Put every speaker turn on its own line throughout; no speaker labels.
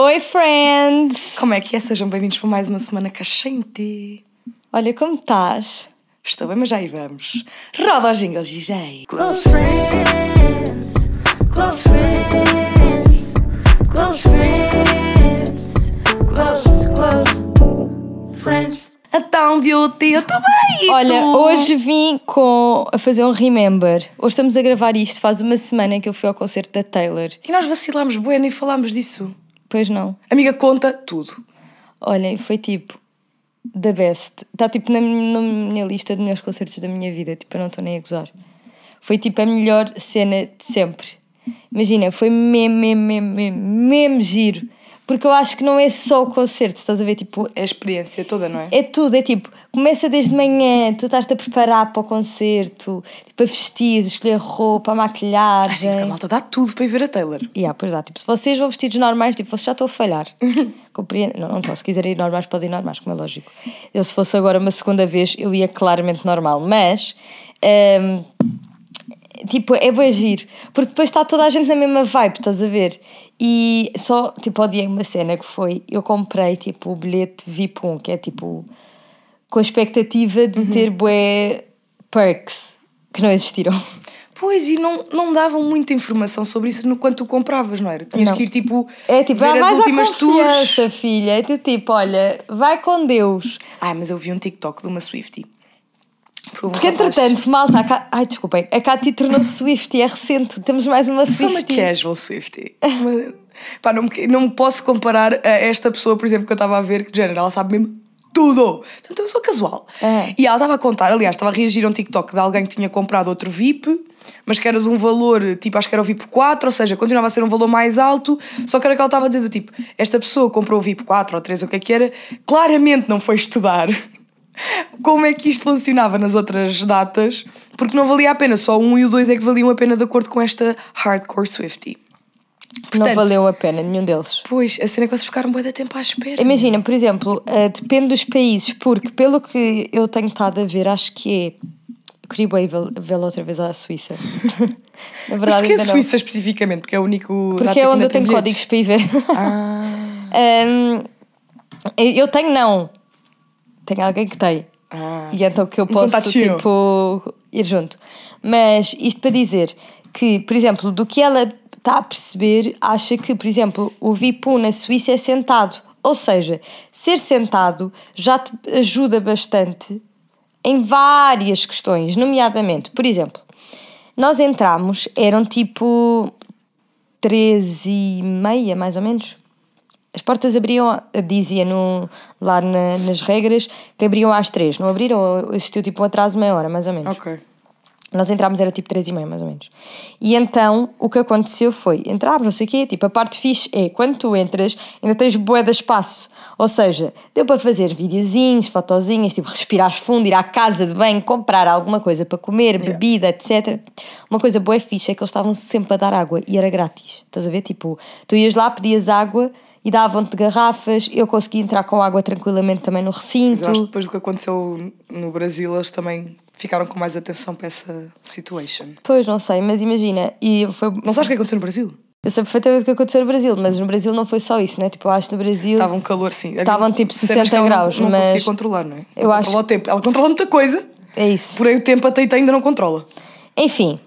Oi, friends! Como é que é? Sejam bem-vindos para mais uma semana cachente. Olha como estás. Estou bem, mas já aí vamos. Roda os jingles, DJ. Close friends, close friends, close friends, close, close friends.
Então, Beauty, eu estou bem! Olha, hoje vim com a fazer um remember. Hoje estamos a gravar isto, faz uma semana que eu fui ao concerto da Taylor. E nós vacilamos bueno e falámos disso. Pois não. Amiga, conta tudo. Olhem, foi tipo. The best. Está tipo na, na minha lista de melhores concertos da minha vida. Tipo, eu não estou nem a gozar. Foi tipo a melhor cena de sempre. Imagina, foi mesmo, mesmo, mesmo, mesmo, mesmo giro. Porque eu acho que não é só o concerto, estás a ver? Tipo, é a experiência toda, não é? É tudo, é tipo, começa desde manhã, tu estás-te a preparar para o concerto, tipo, a vestir, a escolher roupa, a maquilhar. Ah, sim, porque a malta dá tudo para ir ver a Taylor. Yeah, pois dá, tipo, se vocês vão vestidos normais, tipo, vocês já estão a falhar. Compreendo? Não, não posso, se quiserem ir normais, podem ir normais, como é lógico. Eu, se fosse agora uma segunda vez, eu ia claramente normal, mas. Um, tipo, é bem giro, porque depois está toda a gente na mesma vibe, estás a ver? E só, tipo, odiei uma cena que foi: eu comprei, tipo, o bilhete VIP 1, que é tipo, com a expectativa de uhum. ter bué perks que não existiram. Pois, e
não, não davam muita informação sobre isso no quanto tu compravas, não era? Tinhas não. que ir tipo. É tipo, ver as últimas tours.
filha. É tipo, olha, vai com Deus. Ai, mas eu vi um TikTok de uma Swiftie porque entretanto, malta, a Ka... ai desculpem, a Katy tornou-se Swift e é recente, temos mais uma Swift. Sou uma casual Swift. Pá, não me, não me posso
comparar a esta pessoa, por exemplo, que eu estava a ver, que de género, ela sabe mesmo tudo. Portanto, eu sou casual. É. E ela estava a contar, aliás, estava a reagir a um TikTok de alguém que tinha comprado outro VIP, mas que era de um valor, tipo, acho que era o VIP 4, ou seja, continuava a ser um valor mais alto, só que era que ela estava a dizer do tipo, esta pessoa comprou o VIP 4 ou 3, ou o que é que era, claramente não foi estudar como é que isto funcionava nas outras datas, porque não valia a pena, só um e o dois é que valiam a pena de acordo com esta Hardcore Swifty. Portanto, não valeu a pena nenhum deles. Pois,
a cena é que vocês ficaram bué de tempo à espera. Imagina, por exemplo, uh, depende dos países, porque pelo que eu tenho estado a ver, acho que é. queria bem vê-la outra vez à Suíça. Na verdade, Mas porquê a Suíça não. especificamente? Porque é o único. Porque é onde eu tenho códigos para ir ver. Ah. um, eu tenho, não tem alguém que tem. Ah, e então que eu posso, um tipo, ir junto. Mas isto para dizer que, por exemplo, do que ela está a perceber, acha que, por exemplo, o VIPU na Suíça é sentado. Ou seja, ser sentado já te ajuda bastante em várias questões, nomeadamente, por exemplo, nós entramos, eram tipo 13 e meia, mais ou menos, as portas abriam, dizia no, lá na, nas regras, que abriam às três. Não abriram, existiu tipo um atraso de meia hora, mais ou menos. Ok. Nós entrámos, era tipo três e meia, mais ou menos. E então, o que aconteceu foi, entrámos, não sei o quê, tipo, a parte fixe é, quando tu entras, ainda tens bué de espaço. Ou seja, deu para fazer videozinhos, fotozinhas, tipo, respirar fundo, ir à casa de bem, comprar alguma coisa para comer, bebida, etc. Uma coisa bué fixe é que eles estavam sempre a dar água e era grátis. Estás a ver? Tipo, tu ias lá, pedias água e davam-te garrafas. Eu consegui entrar com água tranquilamente também no recinto. Mas acho que
depois do que aconteceu no Brasil, eles também ficaram com mais atenção para essa situation.
Pois, não sei, mas imagina. E foi... Não sabes o que aconteceu no Brasil? Eu sei perfeitamente o que aconteceu no Brasil, mas no Brasil não foi só isso, né? Tipo, eu acho que no Brasil. Estava um calor, sim. Estavam tipo 60 graus, não mas. Não conseguia controlar, não é? Eu acho. Controla o
tempo. Ela controla muita coisa. É isso. Porém, o tempo até ainda não controla. Enfim,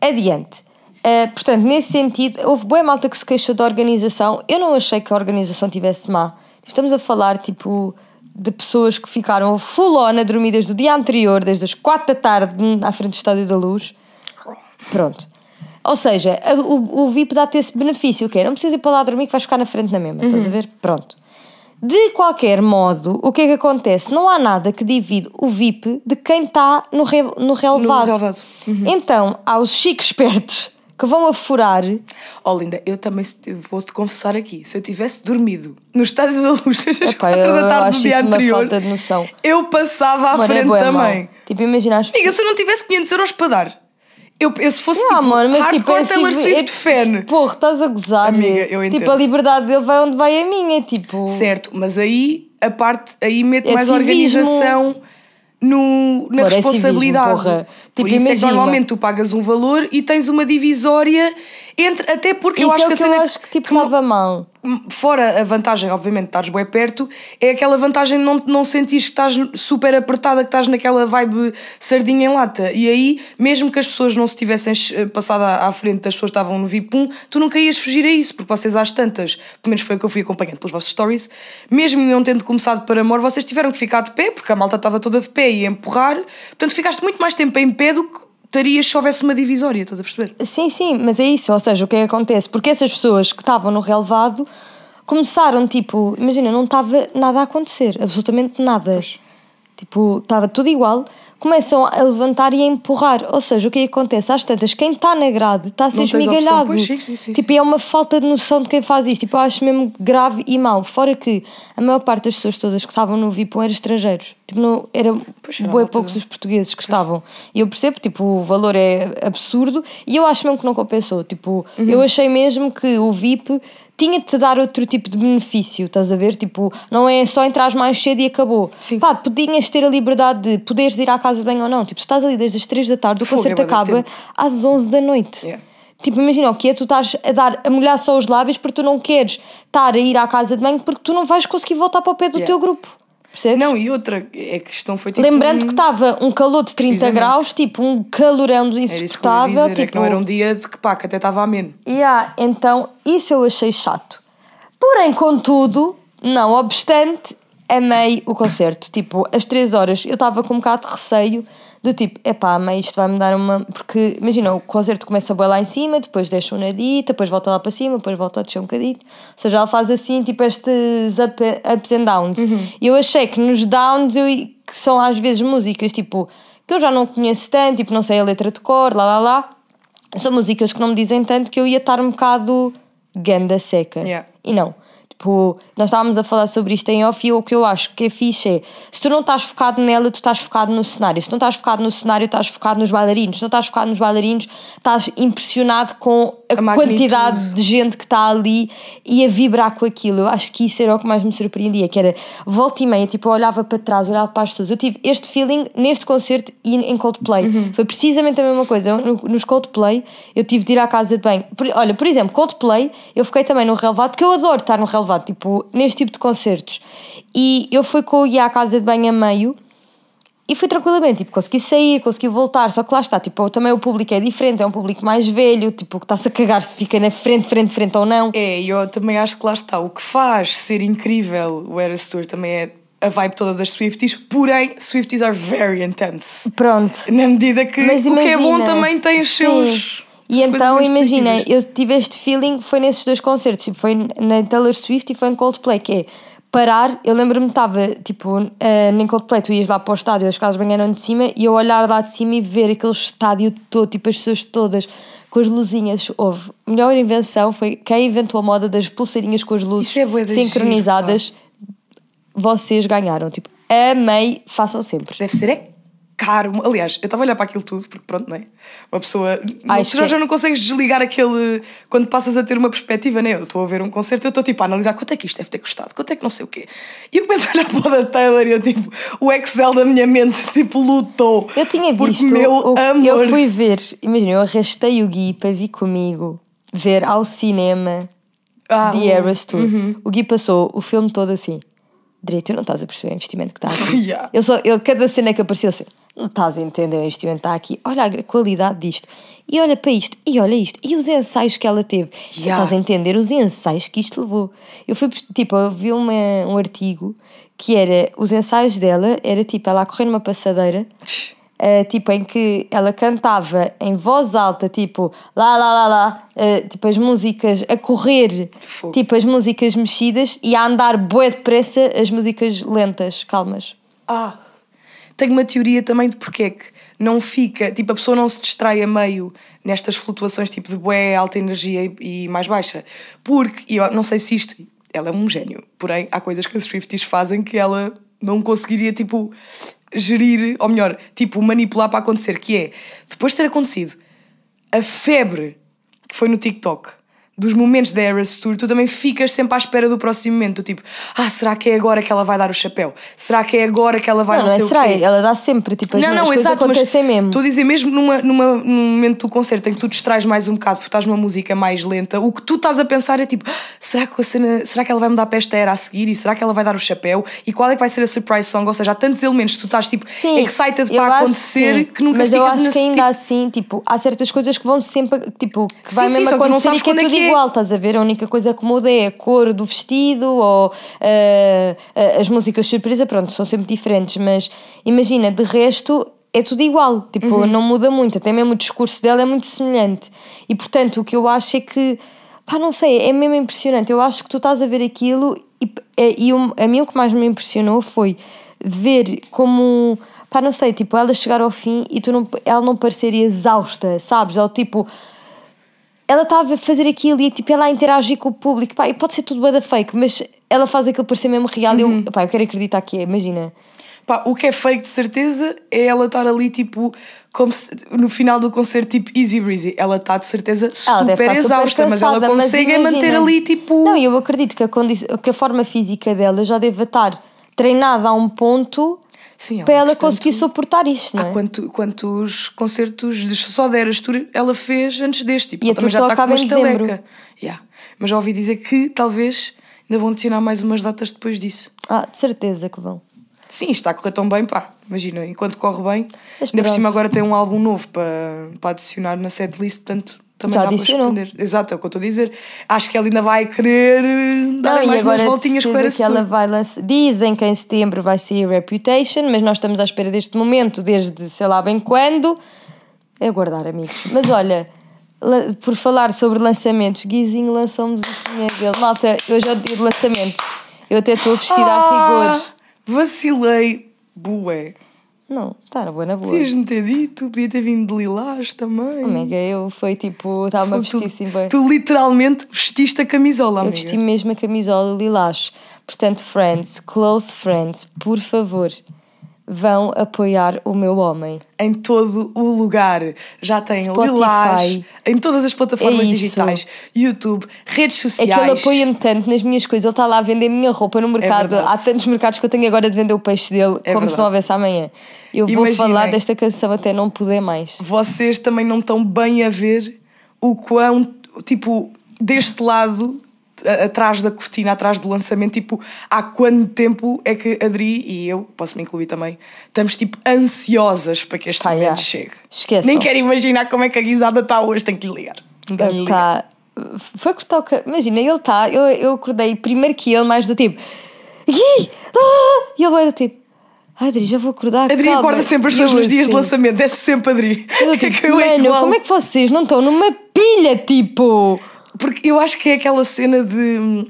adiante. Uh, portanto, nesse sentido, houve boa malta que se queixou da organização. Eu não achei que a organização tivesse má. Estamos a falar, tipo, de pessoas que ficaram full on a dormir desde o dia anterior, desde as 4 da tarde, hum, à frente do Estádio da Luz. Pronto. Ou seja, a, o, o VIP dá-te esse benefício, o que Não precisas ir para lá dormir que vais ficar na frente na mesma, uhum. estás a uhum. ver? Pronto. De qualquer modo, o que é que acontece? Não há nada que divide o VIP de quem está no, re, no relevado. No relevado. Uhum. Então, há os chiques espertos que vão afurar. Oh, linda, eu também vou-te confessar aqui: se eu tivesse
dormido no estádio da luz desde as 4 eu, da tarde do dia anterior, eu passava à Mano, é frente é também. Mal. Tipo, imagina as Amiga, se eu não tivesse 500 euros para dar. Eu, eu se fosse não, tipo, amor, tipo, hardcore tipo, é, Taylor assim, Swift é, tipo,
fan. Porra, estás a gozar. Amiga, eu entendo. Tipo, a liberdade dele vai
onde vai a é minha, tipo. Certo, mas aí a parte, aí mete é mais civismo. organização no, na é responsabilidade. Mesmo, porra. Tipo, Por isso imagina. é que normalmente tu pagas um valor e tens uma divisória entre, até porque Isso eu acho é que, que a cena. Eu acho que tipo estava mal. Fora a vantagem, obviamente, de estares bem perto, é aquela vantagem de não, não sentires que estás super apertada, que estás naquela vibe sardinha em lata. E aí, mesmo que as pessoas não se tivessem eh, passado à, frente das pessoas que estavam no vip tu nunca ias fugir a isso, porque vocês às tantas, pelo menos foi o que eu fui acompanhando pelos vossos stories, mesmo não tendo começado para amor, vocês tiveram que ficar de pé, porque a malta estava toda de pé e a empurrar, portanto ficaste muito mais tempo em pé do que estarias se houvesse uma divisória, estás a
perceber? Sim, sim, mas é isso, ou seja, o que é que acontece? Porque essas pessoas que estavam no relevado começaram, tipo, imagina, não estava nada a acontecer, absolutamente nada. Pois. Tipo, estava tudo igual. Começam a levantar e a empurrar. Ou seja, o que é acontece às tantas, quem está na grade está a ser esmigalhado. Sim, sim, sim, tipo, é uma falta de noção de quem faz isso. Tipo, eu acho mesmo grave e mau. Fora que a maior parte das pessoas todas que estavam no VIP eram estrangeiros. Tipo, não, era, bem poucos né? os portugueses que pois. estavam. E eu percebo, tipo, o valor é absurdo e eu acho mesmo que não compensou. Tipo, uhum. eu achei mesmo que o VIP tinha de te dar outro tipo de benefício, estás a ver? Tipo, não é só entrar mais cedo e acabou. Sim. Pá, podias ter a liberdade de poderes ir à casa de banho ou não. Tipo, se estás ali desde as 3 da tarde, o concerto é acaba às 11 da noite. Yeah. Tipo, imagina o que é tu estás a dar a molhar só os lábios porque tu não queres estar a ir à casa de banho porque tu não vais conseguir voltar para o pé do yeah. teu grupo.
Percebes? Não, e outra é que não foi tipo. Lembrando um...
que estava um calor de 30 graus, tipo um calorão é insuportável. Era tipo... É não era um tipo
dia de que pá, que até estava ameno.
Yeah, então isso eu achei chato. Porém, contudo, não obstante, amei o concerto. Tipo, às 3 horas eu estava com um bocado de receio do tipo, epá, mas isto vai-me dar uma. Porque imagina, o concerto começa boa lá em cima, depois deixa um nadita, depois volta lá para cima, depois volta a descer um bocadito Ou seja, ela faz assim, tipo, estes up, ups and downs. Uhum. E eu achei que nos downs, eu, que são às vezes músicas tipo, que eu já não conheço tanto, tipo, não sei a letra de cor, lá lá lá, são músicas que não me dizem tanto que eu ia estar um bocado ganda seca. Yeah. E não. Tipo, nós estávamos a falar sobre isto em off e o que eu acho que é fixe é se tu não estás focado nela, tu estás focado no cenário. Se não estás focado no cenário, estás focado nos bailarinos. Se não estás focado nos bailarinos, estás impressionado com a, a quantidade magnitude. de gente que está ali e a vibrar com aquilo. Eu acho que isso era o que mais me surpreendia, que era volta e meia, tipo, eu olhava para trás, olhava para as pessoas. Eu tive este feeling neste concerto e em Coldplay. Uhum. Foi precisamente a mesma coisa. Eu, nos Coldplay, eu tive de ir à casa de banho. olha, por exemplo, Coldplay, eu fiquei também no relevado, porque eu adoro estar no relevado tipo, neste tipo de concertos. E eu fui com o Gui à casa de banho a meio e fui tranquilamente, tipo, consegui sair, consegui voltar, só que lá está, tipo, também o público é diferente, é um público mais velho, tipo, que está-se a cagar se fica na frente, frente, frente ou não. É, eu também acho que lá está, o que
faz ser incrível o Eras Tour também é a vibe toda das Swifties, porém, Swifties
are very intense. Pronto. Na medida que o que é bom também tem os seus... Sim e então, imagina, eu tive este feeling, foi nesses dois concertos, tipo, foi na Taylor Swift e foi em Coldplay, que é parar, eu lembro-me estava, tipo, uh, eh, em Coldplay, tu ias lá para o estádio, as casas de de cima, e eu olhar lá de cima e ver aquele estádio todo, tipo, as pessoas todas com as luzinhas, houve. Melhor invenção foi quem inventou a moda das pulseirinhas com as luzes é sincronizadas. Giro, vocês ganharam, tipo, amei, façam sempre.
Deve ser é caro. Aliás, eu estava a olhar para aquilo tudo, porque pronto, não é? Uma pessoa. Ai, tu já, já não consegues desligar aquele. Quando passas a ter uma perspectiva, é? Eu estou a ver um concerto, eu estou tipo a analisar quanto é que isto deve ter custado, quanto é que não sei o quê. E eu começo a olhar para o da Taylor e eu tipo, o Excel da minha mente, tipo, lutou. Eu tinha visto. Porque, meu o, amor. Eu fui
ver, imagina, eu arrastei o Gui para vir comigo ver ao cinema ah, The Eras Tour. Uhum. O Gui passou o filme todo assim direito, não estás a perceber o investimento que está aqui. yeah. ele só, cada cena que apareceu assim, não estás a entender o investimento que está aqui, olha a qualidade disto, e olha para isto, e olha isto, e os ensaios que ela teve. Yeah. Tu estás a entender os ensaios que isto levou. Eu fui, tipo, eu vi uma, um artigo que era, os ensaios dela, era tipo, ela a correr numa passadeira... Uh, tipo, em que ela cantava em voz alta, tipo, lá, lá, lá, lá, uh, tipo, as músicas a correr, Fogo. tipo, as músicas mexidas e a andar bué depressa as músicas lentas, calmas. Ah,
tenho uma teoria também de porque é que não fica, tipo, a pessoa não se distrai a meio nestas flutuações, tipo, de bué, alta energia e, e mais baixa. Porque, e eu não sei se isto, ela é um gênio, porém, há coisas que as Swifties fazem que ela não conseguiria, tipo, gerir, ou melhor, tipo, manipular para acontecer, que é, depois de ter acontecido, a febre que foi no TikTok, dos momentos da Eras Tour, tu também ficas sempre à espera do próximo momento. Tipo, ah, será que é agora que ela vai dar o chapéu? Será que é agora que ela vai não, não, não é sei será, o quê?
ela dá sempre, tipo, as não, não, coisas exato, acontecem
mas mesmo. Estou a dizer, mesmo numa, numa, num momento do concerto em que tu distrais mais um bocado porque estás numa música mais lenta, o que tu estás a pensar é tipo, ah, será que, a cena, será que ela vai mudar para esta era a seguir? E será que ela vai dar o chapéu? E qual é que vai ser a surprise song? Ou seja, há tantos elementos que tu estás, tipo,
sim, excited para acontecer que nunca mas ficas Mas eu acho que ainda tipo... assim, tipo, há certas coisas que vão sempre, tipo, que vai sim, mesmo sim, acontecer que não sabes quando é que é é igual, estás a ver? A única coisa que muda é a cor do vestido ou uh, as músicas surpresa, pronto, são sempre diferentes, mas imagina, de resto é tudo igual, tipo, uhum. não muda muito, até mesmo o discurso dela é muito semelhante. E portanto, o que eu acho é que, pá, não sei, é mesmo impressionante. Eu acho que tu estás a ver aquilo e, é, e, a mim o que mais me impressionou foi ver como pá, não sei, tipo, ela chegar ao fim e tu não, ela não parecer exausta, sabes? Ou tipo, ela está a fazer aquilo e tipo, ela a interagir com o público. Pá, e pode ser tudo bada fake, mas ela faz aquilo parecer mesmo real e eu, uhum. pá, eu quero acreditar que é, imagina.
Pá, o que é fake de certeza é ela estar ali tipo como se, no final do concerto tipo easy breezy ela está de certeza super exausta mas ela consegue mas manter ali
tipo não eu acredito que a, que a forma física dela já deve estar treinada a um ponto Sim, é para ela conseguir suportar isto, não é? Há quanto, quantos concertos de só de Eras Tour ela fez
antes deste? Tipo, e a também já acaba em uma Yeah. Mas já ouvi dizer que talvez ainda vão adicionar mais umas datas depois disso.
Ah, de certeza que vão.
Sim, está a correr tão bem, pá. Imagina, enquanto corre bem. ainda por cima agora tem um álbum novo para, para adicionar na setlist, portanto também Já dá para responder. Exato, é o que eu estou a dizer. Acho que ela ainda vai querer eh, dar não, mais umas voltinhas para que ela
vai lançar. Dizem que em setembro vai sair Reputation, mas nós estamos à espera deste momento, desde sei lá bem quando. É aguardar, amigos. Mas olha, por falar sobre lançamentos, Guizinho lançou musiquinha é dele. Malta, hoje é o dia de lançamento. Eu até estou vestida ah. a rigor.
Vacilei, bué. Não, tá, estava
boa na boa. Podias-me
ter dito, podia ter vindo de lilás também. Amiga, eu foi
tipo, estava-me a vestir assim bem. Tu literalmente vestiste a camisola, amiga. Eu vesti mesmo a camisola lilás. Portanto, friends, close friends, por favor vão apoiar o meu homem. Em todo o lugar. Já tem Spotify. Lilás,
em todas as plataformas é digitais, YouTube, redes sociais. É que ele apoia-me
tanto nas minhas coisas. Ele está lá a vender a minha roupa no é mercado. É Há tantos mercados que eu tenho agora de vender o peixe dele, é como verdade. se não houvesse amanhã. Eu Imaginem, vou falar desta canção até não poder mais.
Vocês também não estão bem a ver o quão, tipo, deste lado atrás da cortina, atrás do lançamento, tipo, há quanto tempo é que Adri e eu, posso-me incluir também, estamos tipo ansiosas para que este Pai, ah, momento é. chegue.
Esqueçam. Nem quero
imaginar como é que a guisada está hoje, tenho que lhe
ligar. Tenho tá. Foi que toca. Imagina, ele está, eu, eu acordei primeiro que ele, mais do tipo. Gui! Ah! E ele vai do tipo. Ai, Adri, já vou acordar. Adri calma. acorda sempre os seus dias de assim. lançamento,
desce sempre Adri. Eu, é tipo, é que eu mano, é como é
que vocês não estão numa
pilha tipo. Porque eu acho que é aquela cena de.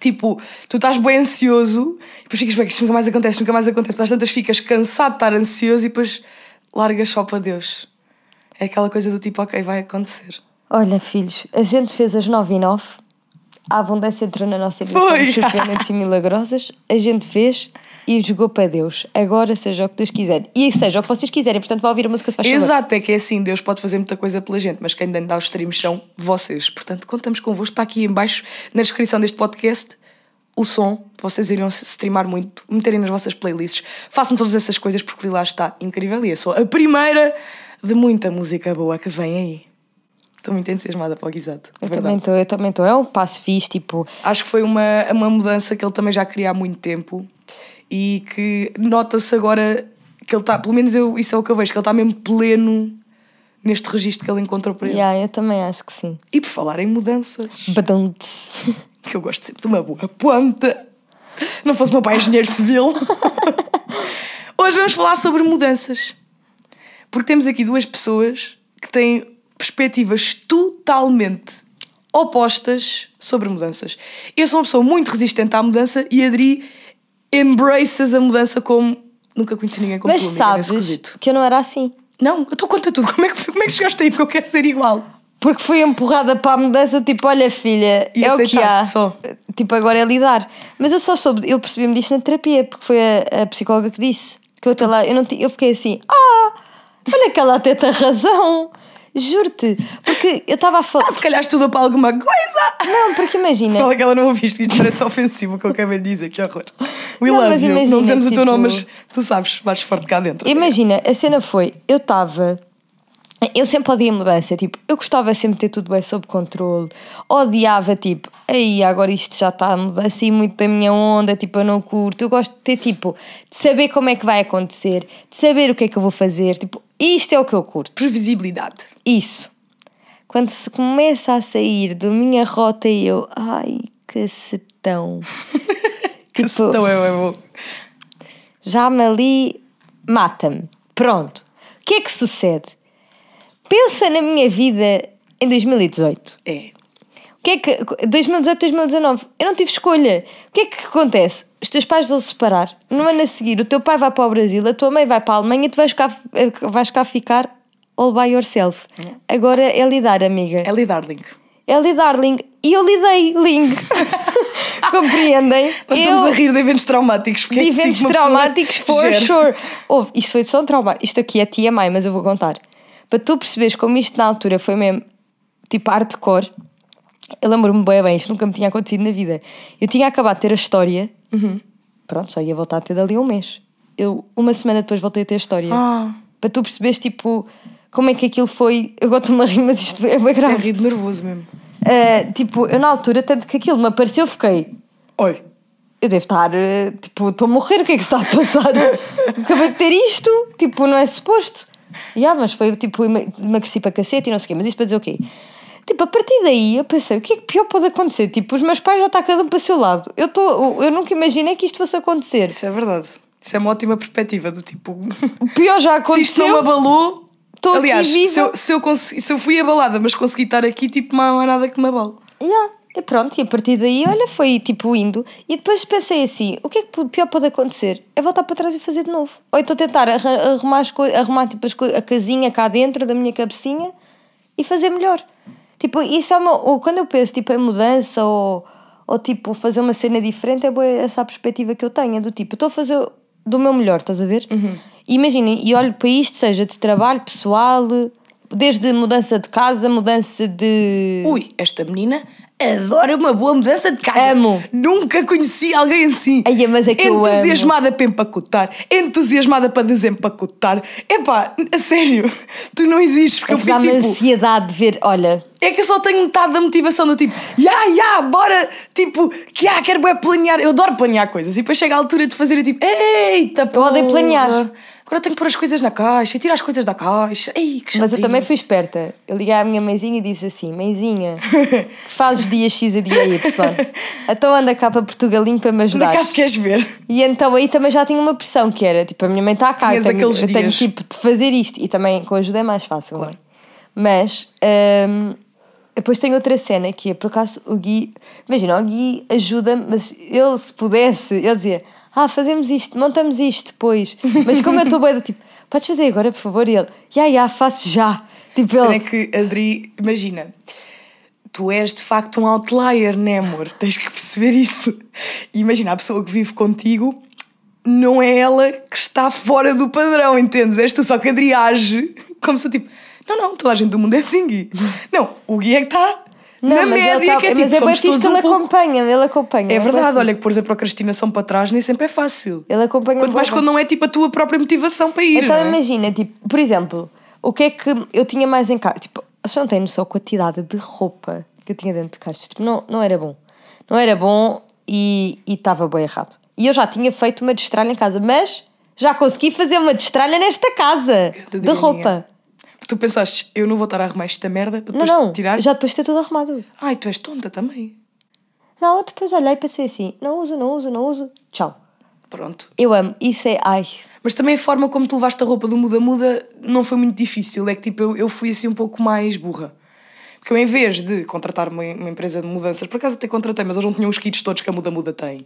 Tipo, tu estás bem ansioso e depois ficas bem, isto nunca mais acontece, nunca mais acontece. Mas tantas ficas cansado de estar ansioso e depois largas só para Deus. É aquela coisa do tipo, ok, vai
acontecer. Olha, filhos, a gente fez as 9 e 9. A abundância entrou na nossa vida surpreendentes e milagrosas. A gente fez e jogou para Deus. Agora seja o que Deus quiser. E seja o que vocês quiserem, portanto vão ouvir a música se faz Exato,
é que é assim, Deus pode fazer muita coisa pela gente, mas quem dá os streams são vocês. Portanto, contamos convosco, está aqui embaixo na descrição deste podcast o som, vocês iriam streamar muito, meterem nas vossas playlists. Façam todas essas coisas porque Lilás está incrível e eu sou a primeira de muita música boa que vem aí. Estou muito entusiasmada para o Guisado. Eu também
estou, eu também estou. É um passo fixe, tipo.
Acho que foi uma, uma mudança que ele também já queria há muito tempo e que nota-se agora que ele está, pelo menos eu, isso é o que eu vejo, que ele está mesmo pleno neste registro que ele encontrou para ele.
Yeah, eu também acho que sim. E por falar em mudanças. Badonte.
Que eu gosto sempre de uma boa ponta. Não fosse meu pai engenheiro civil. Hoje vamos falar sobre mudanças. Porque temos aqui duas pessoas que têm perspectivas totalmente opostas sobre mudanças. Eu sou uma pessoa muito resistente à mudança e Adri embraces a mudança como. Nunca conheci ninguém
como Mas tu, sabes nesse que eu não era assim. Não, eu estou conta tudo. Como é, que, como é que chegaste aí? Porque eu quero ser igual. Porque fui empurrada para a mudança, tipo, olha filha, e é o que há. Só. Tipo, agora é lidar. Mas eu só soube, eu percebi-me disto na terapia, porque foi a, a psicóloga que disse. Que eu até lá, eu, não, eu fiquei assim, ah, olha que ela até tem razão. Juro-te, porque eu estava a falar. Ah, se calhar estuda para alguma coisa! Não, porque imagina. Fala que ela não ouviste, isto parece
ofensivo o que eu acabei de dizer, que horror. We não, love you. não dizemos tipo... o teu tipo, nome, mas tu sabes, mais forte cá dentro. Imagina,
a cena foi: eu estava eu sempre odiei mudança, tipo, eu gostava sempre de ter tudo bem sob controle, odiava, tipo, aí agora isto já está a mudar assim muito da minha onda, tipo, eu não curto, eu gosto de ter, tipo, de saber como é que vai acontecer, de saber o que é que eu vou fazer, tipo, isto é o que eu curto. Previsibilidade. Isso. Quando se começa a sair da minha rota e eu, ai, cacetão. cacetão tipo, é bom. Já me ali, mata-me. Pronto. O que é que sucede? Pensa na minha vida em 2018. É. O que é que. 2018, 2019. Eu não tive escolha. O que é que acontece? Os teus pais vão se separar. No ano a seguir, o teu pai vai para o Brasil, a tua mãe vai para a Alemanha, tu vais cá, vais cá ficar all by yourself. É. Agora é lidar, amiga. É lidar, Link. É lidar, Link. E eu lidei, Link. Compreendem? Nós estamos eu... a rir de eventos traumáticos. Porque é de eventos é traumáticos, for gera. sure. Oh, isto foi só um trauma. Isto aqui é tia mãe, mas eu vou contar. Para tu perceberes como isto na altura foi mesmo tipo hardcore, eu lembro-me bem bem, isto nunca me tinha acontecido na vida. Eu tinha acabado de ter a história, uhum. pronto, só ia voltar a ter dali um mês. Eu, uma semana depois, voltei a ter a história. Ah. Para tu perceberes, tipo, como é que aquilo foi. Eu gosto-me a rir, mas isto é bem é grave. Você é rido nervoso mesmo. Uh, tipo, eu na altura, tanto que aquilo me apareceu, fiquei. Olha. Eu devo estar, eh, tipo, estou a morrer, o que é que se está a passar? Acabei de ter isto, tipo, não é suposto. yeah, mas foi tipo, emagreci para cacete e não sei o quê. Mas isto para dizer o quê? Tipo, a partir daí eu pensei, o que é que pior pode acontecer? Tipo, os meus pais já estão cada um para o seu lado. Eu, tô, eu nunca imaginei que isto fosse acontecer. Isso é verdade. Isso é uma ótima perspectiva do tipo.
O pior já aconteceu. Se isto não me abalou. Aliás, se eu, se, eu consegui, se eu fui abalada, mas consegui estar aqui, tipo, não há nada que me abale.
Yeah. E pronto, e a partir daí, olha, foi tipo indo. E depois pensei assim: o que é que pior pode acontecer? É voltar para trás e fazer de novo. Ou então tentar arrumar, as arrumar tipo, as a casinha cá dentro da minha cabecinha e fazer melhor. Tipo, isso é uma. Ou quando eu penso tipo, em mudança ou, ou tipo fazer uma cena diferente, é boa essa perspectiva que eu tenho. É do tipo, estou a fazer do meu melhor, estás a ver? Uhum. Imaginem, e olho para isto, seja de trabalho, pessoal, desde mudança de casa, mudança de. Ui,
esta menina Adoro uma boa mudança de casa. Amo. Nunca conheci alguém assim. Ai, mas é que entusiasmada para empacotar, entusiasmada para desempacotar. Epá, a sério, tu não existes porque é eu fico. Dá-me tipo... ansiedade de ver, olha é que eu só tenho metade da motivação do tipo, ya, yeah, ya, yeah, bora, tipo, que yeah, quero bem planear. Eu adoro planear coisas e depois chega a altura de fazer eu tipo, eita, porra. Eu odeio planear.
Agora tenho que pôr as coisas na caixa, tirar as coisas da caixa. Ei, que Mas eu também fui esperta. Eu liguei à minha mãezinha e disse assim: Mãezinha, que fazes dia X a dia Y? então anda cá para Portugalinho para me ajudar. É acaso queres ver. E então aí também já tinha uma pressão que era tipo: a minha mãe está cá, Tinhas eu tenho, eu tenho tipo de fazer isto. E também com ajuda é mais fácil. Claro. É? Mas. Hum, depois tem outra cena que é, por acaso, o Gui... Imagina, o Gui ajuda mas ele, se pudesse, ele dizia... Ah, fazemos isto, montamos isto, pois. Mas como eu estou boa, tipo... Podes fazer agora, por favor? E ele... Ya, ya, faço já. Tipo, Será ele... que Adri...
Imagina... Tu és de facto um outlier, né, amor? Tens que perceber isso. E imagina, a pessoa que vive contigo não é ela que está fora do padrão, entendes? És tu só que Adri age como se tipo não, não, toda a gente do mundo é assim, Gui. Não, o Gui é que está na média, tá, que é tipo, mas é bem fixe que ele um
acompanha, ele acompanha. É, é verdade,
olha que pôr a procrastinação para trás nem sempre é fácil. Ele acompanha Quanto um mais quando não é tipo a tua própria motivação
para ir. Então é? imagina, tipo, por exemplo, o que é que eu tinha mais em casa? Tipo, vocês não têm noção a quantidade de roupa que eu tinha dentro de casa. Tipo, não, não era bom. Não era bom e estava bem errado. E eu já tinha feito uma destralha em casa, mas já consegui fazer uma destralha nesta casa de roupa. Minha.
Tu pensaste, eu não vou estar a arrumar esta merda para depois não, não, tirar? já
depois de ter tudo arrumado. Ai, tu és tonta também. Não, eu depois olhei e pensei assim, não uso, não uso, não uso, tchau. Pronto. Eu amo, isso é ai. Mas também a forma
como tu levaste a roupa do muda-muda não foi muito difícil, é que tipo, eu, eu fui assim um pouco mais burra. Porque eu, em vez de contratar uma, uma empresa de mudanças, por acaso até contratei, mas eles não tinham os kits todos que a Muda Muda tem.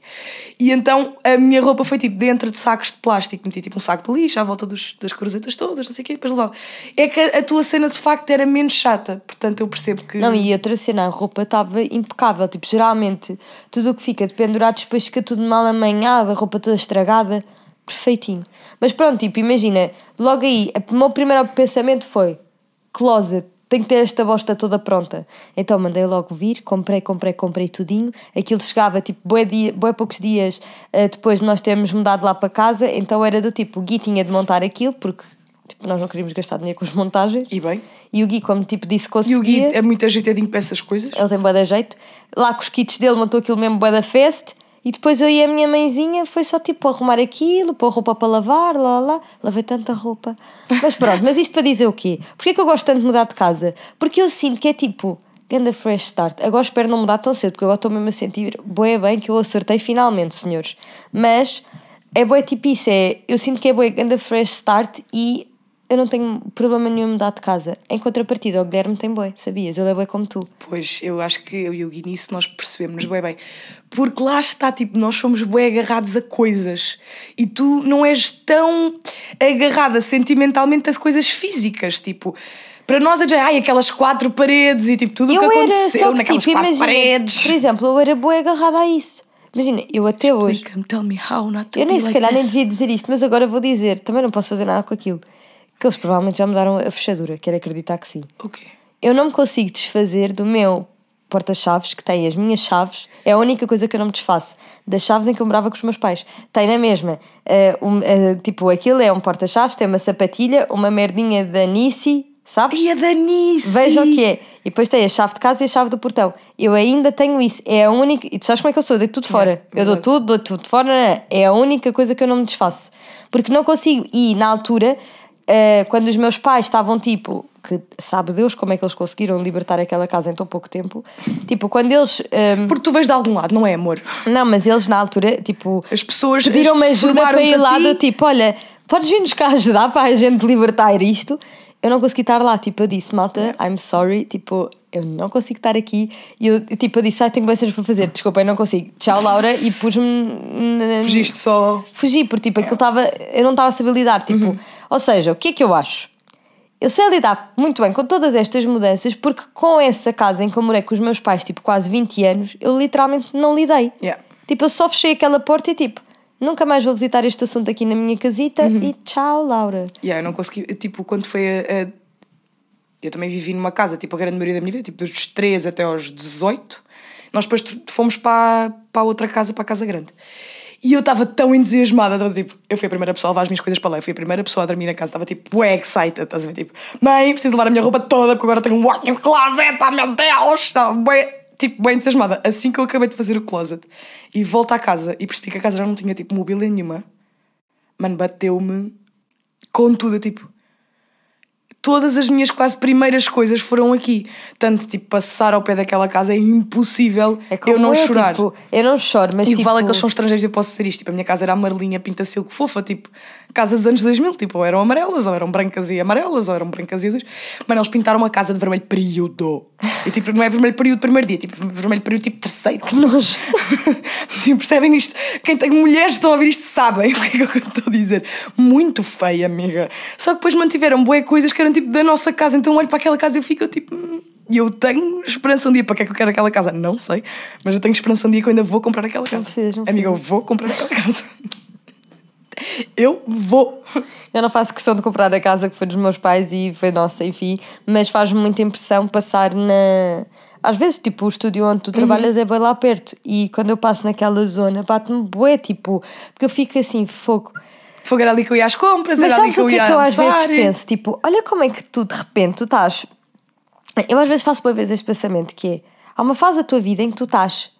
E então a minha roupa foi tipo dentro de sacos de plástico, meti tipo um saco de lixo à volta dos, das cruzetas todas, não sei o quê, depois levava. É que a, a, tua cena de facto era menos chata, portanto
eu percebo que. Não, e outra cena, a roupa estava impecável. Tipo, geralmente tudo o que fica de pendurado depois fica tudo mal amanhado, a roupa toda estragada perfeitinho. Mas pronto, tipo, imagina, logo aí, o meu primeiro pensamento foi closet tenho que ter esta bosta toda pronta. Então mandei logo vir, comprei, comprei, comprei tudinho. Aquilo chegava tipo bué, dia, poucos dias uh, depois de nós termos mudado lá para casa, então era do tipo, o Gui tinha de montar aquilo, porque tipo, nós não queríamos gastar dinheiro com as montagens. E bem. E o Gui, como tipo disse, conseguia. E o Gui é muito ajeitadinho para essas coisas. Ele tem bué da jeito. Lá com os kits dele montou aquilo mesmo bué da fest. E depois eu e a minha mãezinha foi só tipo arrumar aquilo, pôr roupa para lavar, lá, lá, lavei tanta roupa. Mas pronto, mas isto para dizer o quê? Porquê que eu gosto tanto de mudar de casa? Porque eu sinto que é tipo, ganda fresh start. Agora espero não mudar tão cedo, porque agora estou mesmo a sentir, boé bem que eu acertei finalmente, senhores. Mas é boé tipo isso, é, eu sinto que é boé ganda fresh start e eu não tenho problema nenhum em mudar de casa. Em contrapartida, o Guilherme tem boi, sabias? Ele é boi como tu.
Pois, eu acho que eu e o Guinice nós percebemos boé bem. Porque lá está, tipo, nós somos boi agarrados a coisas. E tu não és tão agarrada sentimentalmente às coisas físicas, tipo... Para nós é já, ai, aquelas quatro paredes e tipo tudo o que aconteceu que, naquelas tipo, quatro imagina, paredes.
Por exemplo, eu era boé agarrada a isso. Imagina, eu até hoje. Tell me how not to eu nem se like calhar this. nem devia dizer isto, mas agora vou dizer. Também não posso fazer nada com aquilo que eles provavelmente já mudaram a fechadura, quero acreditar que sim. O quê? Eu não me consigo desfazer do meu porta-chaves que tem as minhas chaves, é a única coisa que eu não me desfaço das chaves em que eu morava com os meus pais. Tem na mesma, uh, um, uh, tipo, aquilo é um porta-chaves, tem uma sapatilha, uma merdinha da Nisi, sabes? E a da Veja o que é. E depois tem a chave de casa e a chave do portão. Eu ainda tenho isso, é a única. E tu sabes como é que eu sou? Eu tudo fora. É, eu dou tudo, dou tudo fora, é? é a única coisa que eu não me desfaço. Porque não consigo. E na altura uh, quando os meus pais estavam tipo, que sabe Deus como é que eles conseguiram libertar aquela casa em tão pouco tempo. Tipo, quando eles. Um... Ehm, Porque tu vês de algum lado, não é, amor? Não, mas eles na altura, tipo. As pessoas pediram uma ajuda para ir lá do tipo: olha, podes vir-nos cá ajudar para a gente libertar isto. Eu não consegui estar lá, tipo, eu disse, malta, é. I'm sorry, tipo, eu não consigo estar aqui. E eu, tipo, eu disse, ah, tenho coisas para fazer, desculpa, eu não consigo. Tchau, Laura, e pus-me. Fugiste só. Fugi, porque tipo, aquilo estava. É. Eu não estava a saber lidar. Tipo, uhum. ou seja, o que é que eu acho? Eu sei lidar muito bem com todas estas mudanças, porque com essa casa em que eu morei com os meus pais, tipo, quase 20 anos, eu literalmente não lidei. Yeah. Tipo, eu só fechei aquela porta e tipo, nunca mais vou visitar este assunto aqui na minha casita uhum. e tchau, Laura.
Yeah, eu não consegui, tipo, quando foi a, a eu também vivi numa casa, tipo, a grande maioria da minha vida, tipo, dos 13 até aos 18. Nós depois fomos para, para outra casa, para a casa grande. E eu estava tão entusiasmada, estava tipo, eu fui a primeira pessoa a levar as minhas coisas para lá, eu fui a primeira pessoa a dormir na casa, estava tipo, ué, excited, estás a ver? Tipo, mãe, preciso levar a minha roupa toda, porque agora tenho um walk closet, ah, meu Deus! Estava bem, tipo, bem entusiasmada. Assim que eu acabei de fazer o closet e volto à casa e percebi que a casa já não tinha, tipo, mobília nenhuma, mano, bateu-me com tudo, tipo, todas as minhas quase primeiras coisas foram aqui. Tanto, tipo, passar ao pé daquela casa é impossível é eu não eu, tipo, chorar. Tipo,
eu não choro, mas e tipo... E é vale que eles são
estrangeiros eu posso ser isto. Tipo, a minha casa era amarelinha, pinta-silco, fofa, tipo, casa dos anos 2000, tipo, ou eram amarelas, ou eram brancas e amarelas, ou eram brancas e azuis. Mas eles pintaram a casa de vermelho período. E, tipo, não é vermelho período primeiro dia, tipo, vermelho período tipo terceiro. Que nojo. tipo, percebem isto? Quem tem mulheres que estão a ouvir isto sabem o que é que eu estou a dizer. Muito feia, amiga. Só que depois mantiveram boé coisas que eram tipo da nossa casa, então olho para aquela casa e eu fico tipo. Hum, e eu tenho esperança um dia. Para que é que eu quero aquela casa? Não sei. Mas eu tenho esperança um dia que eu ainda vou comprar aquela casa.
Não não Amiga, eu vou comprar aquela casa. eu vou. Eu não faço questão de comprar a casa que foi dos meus pais e foi nossa, enfim. Mas faz-me muita impressão passar na. Às vezes, tipo, o estúdio onde tu uhum. trabalhas uhum. é bem lá perto. E quando eu passo naquela zona, bate-me bué, tipo. Porque eu fico assim, fogo Fogo era ali que eu ia às compras, Mas era ali que eu é ia que eu às vezes penso, tipo, olha como é que tu de repente tu estás. Eu às vezes faço boa vez este pensamento que é: há uma fase da tua vida em que tu estás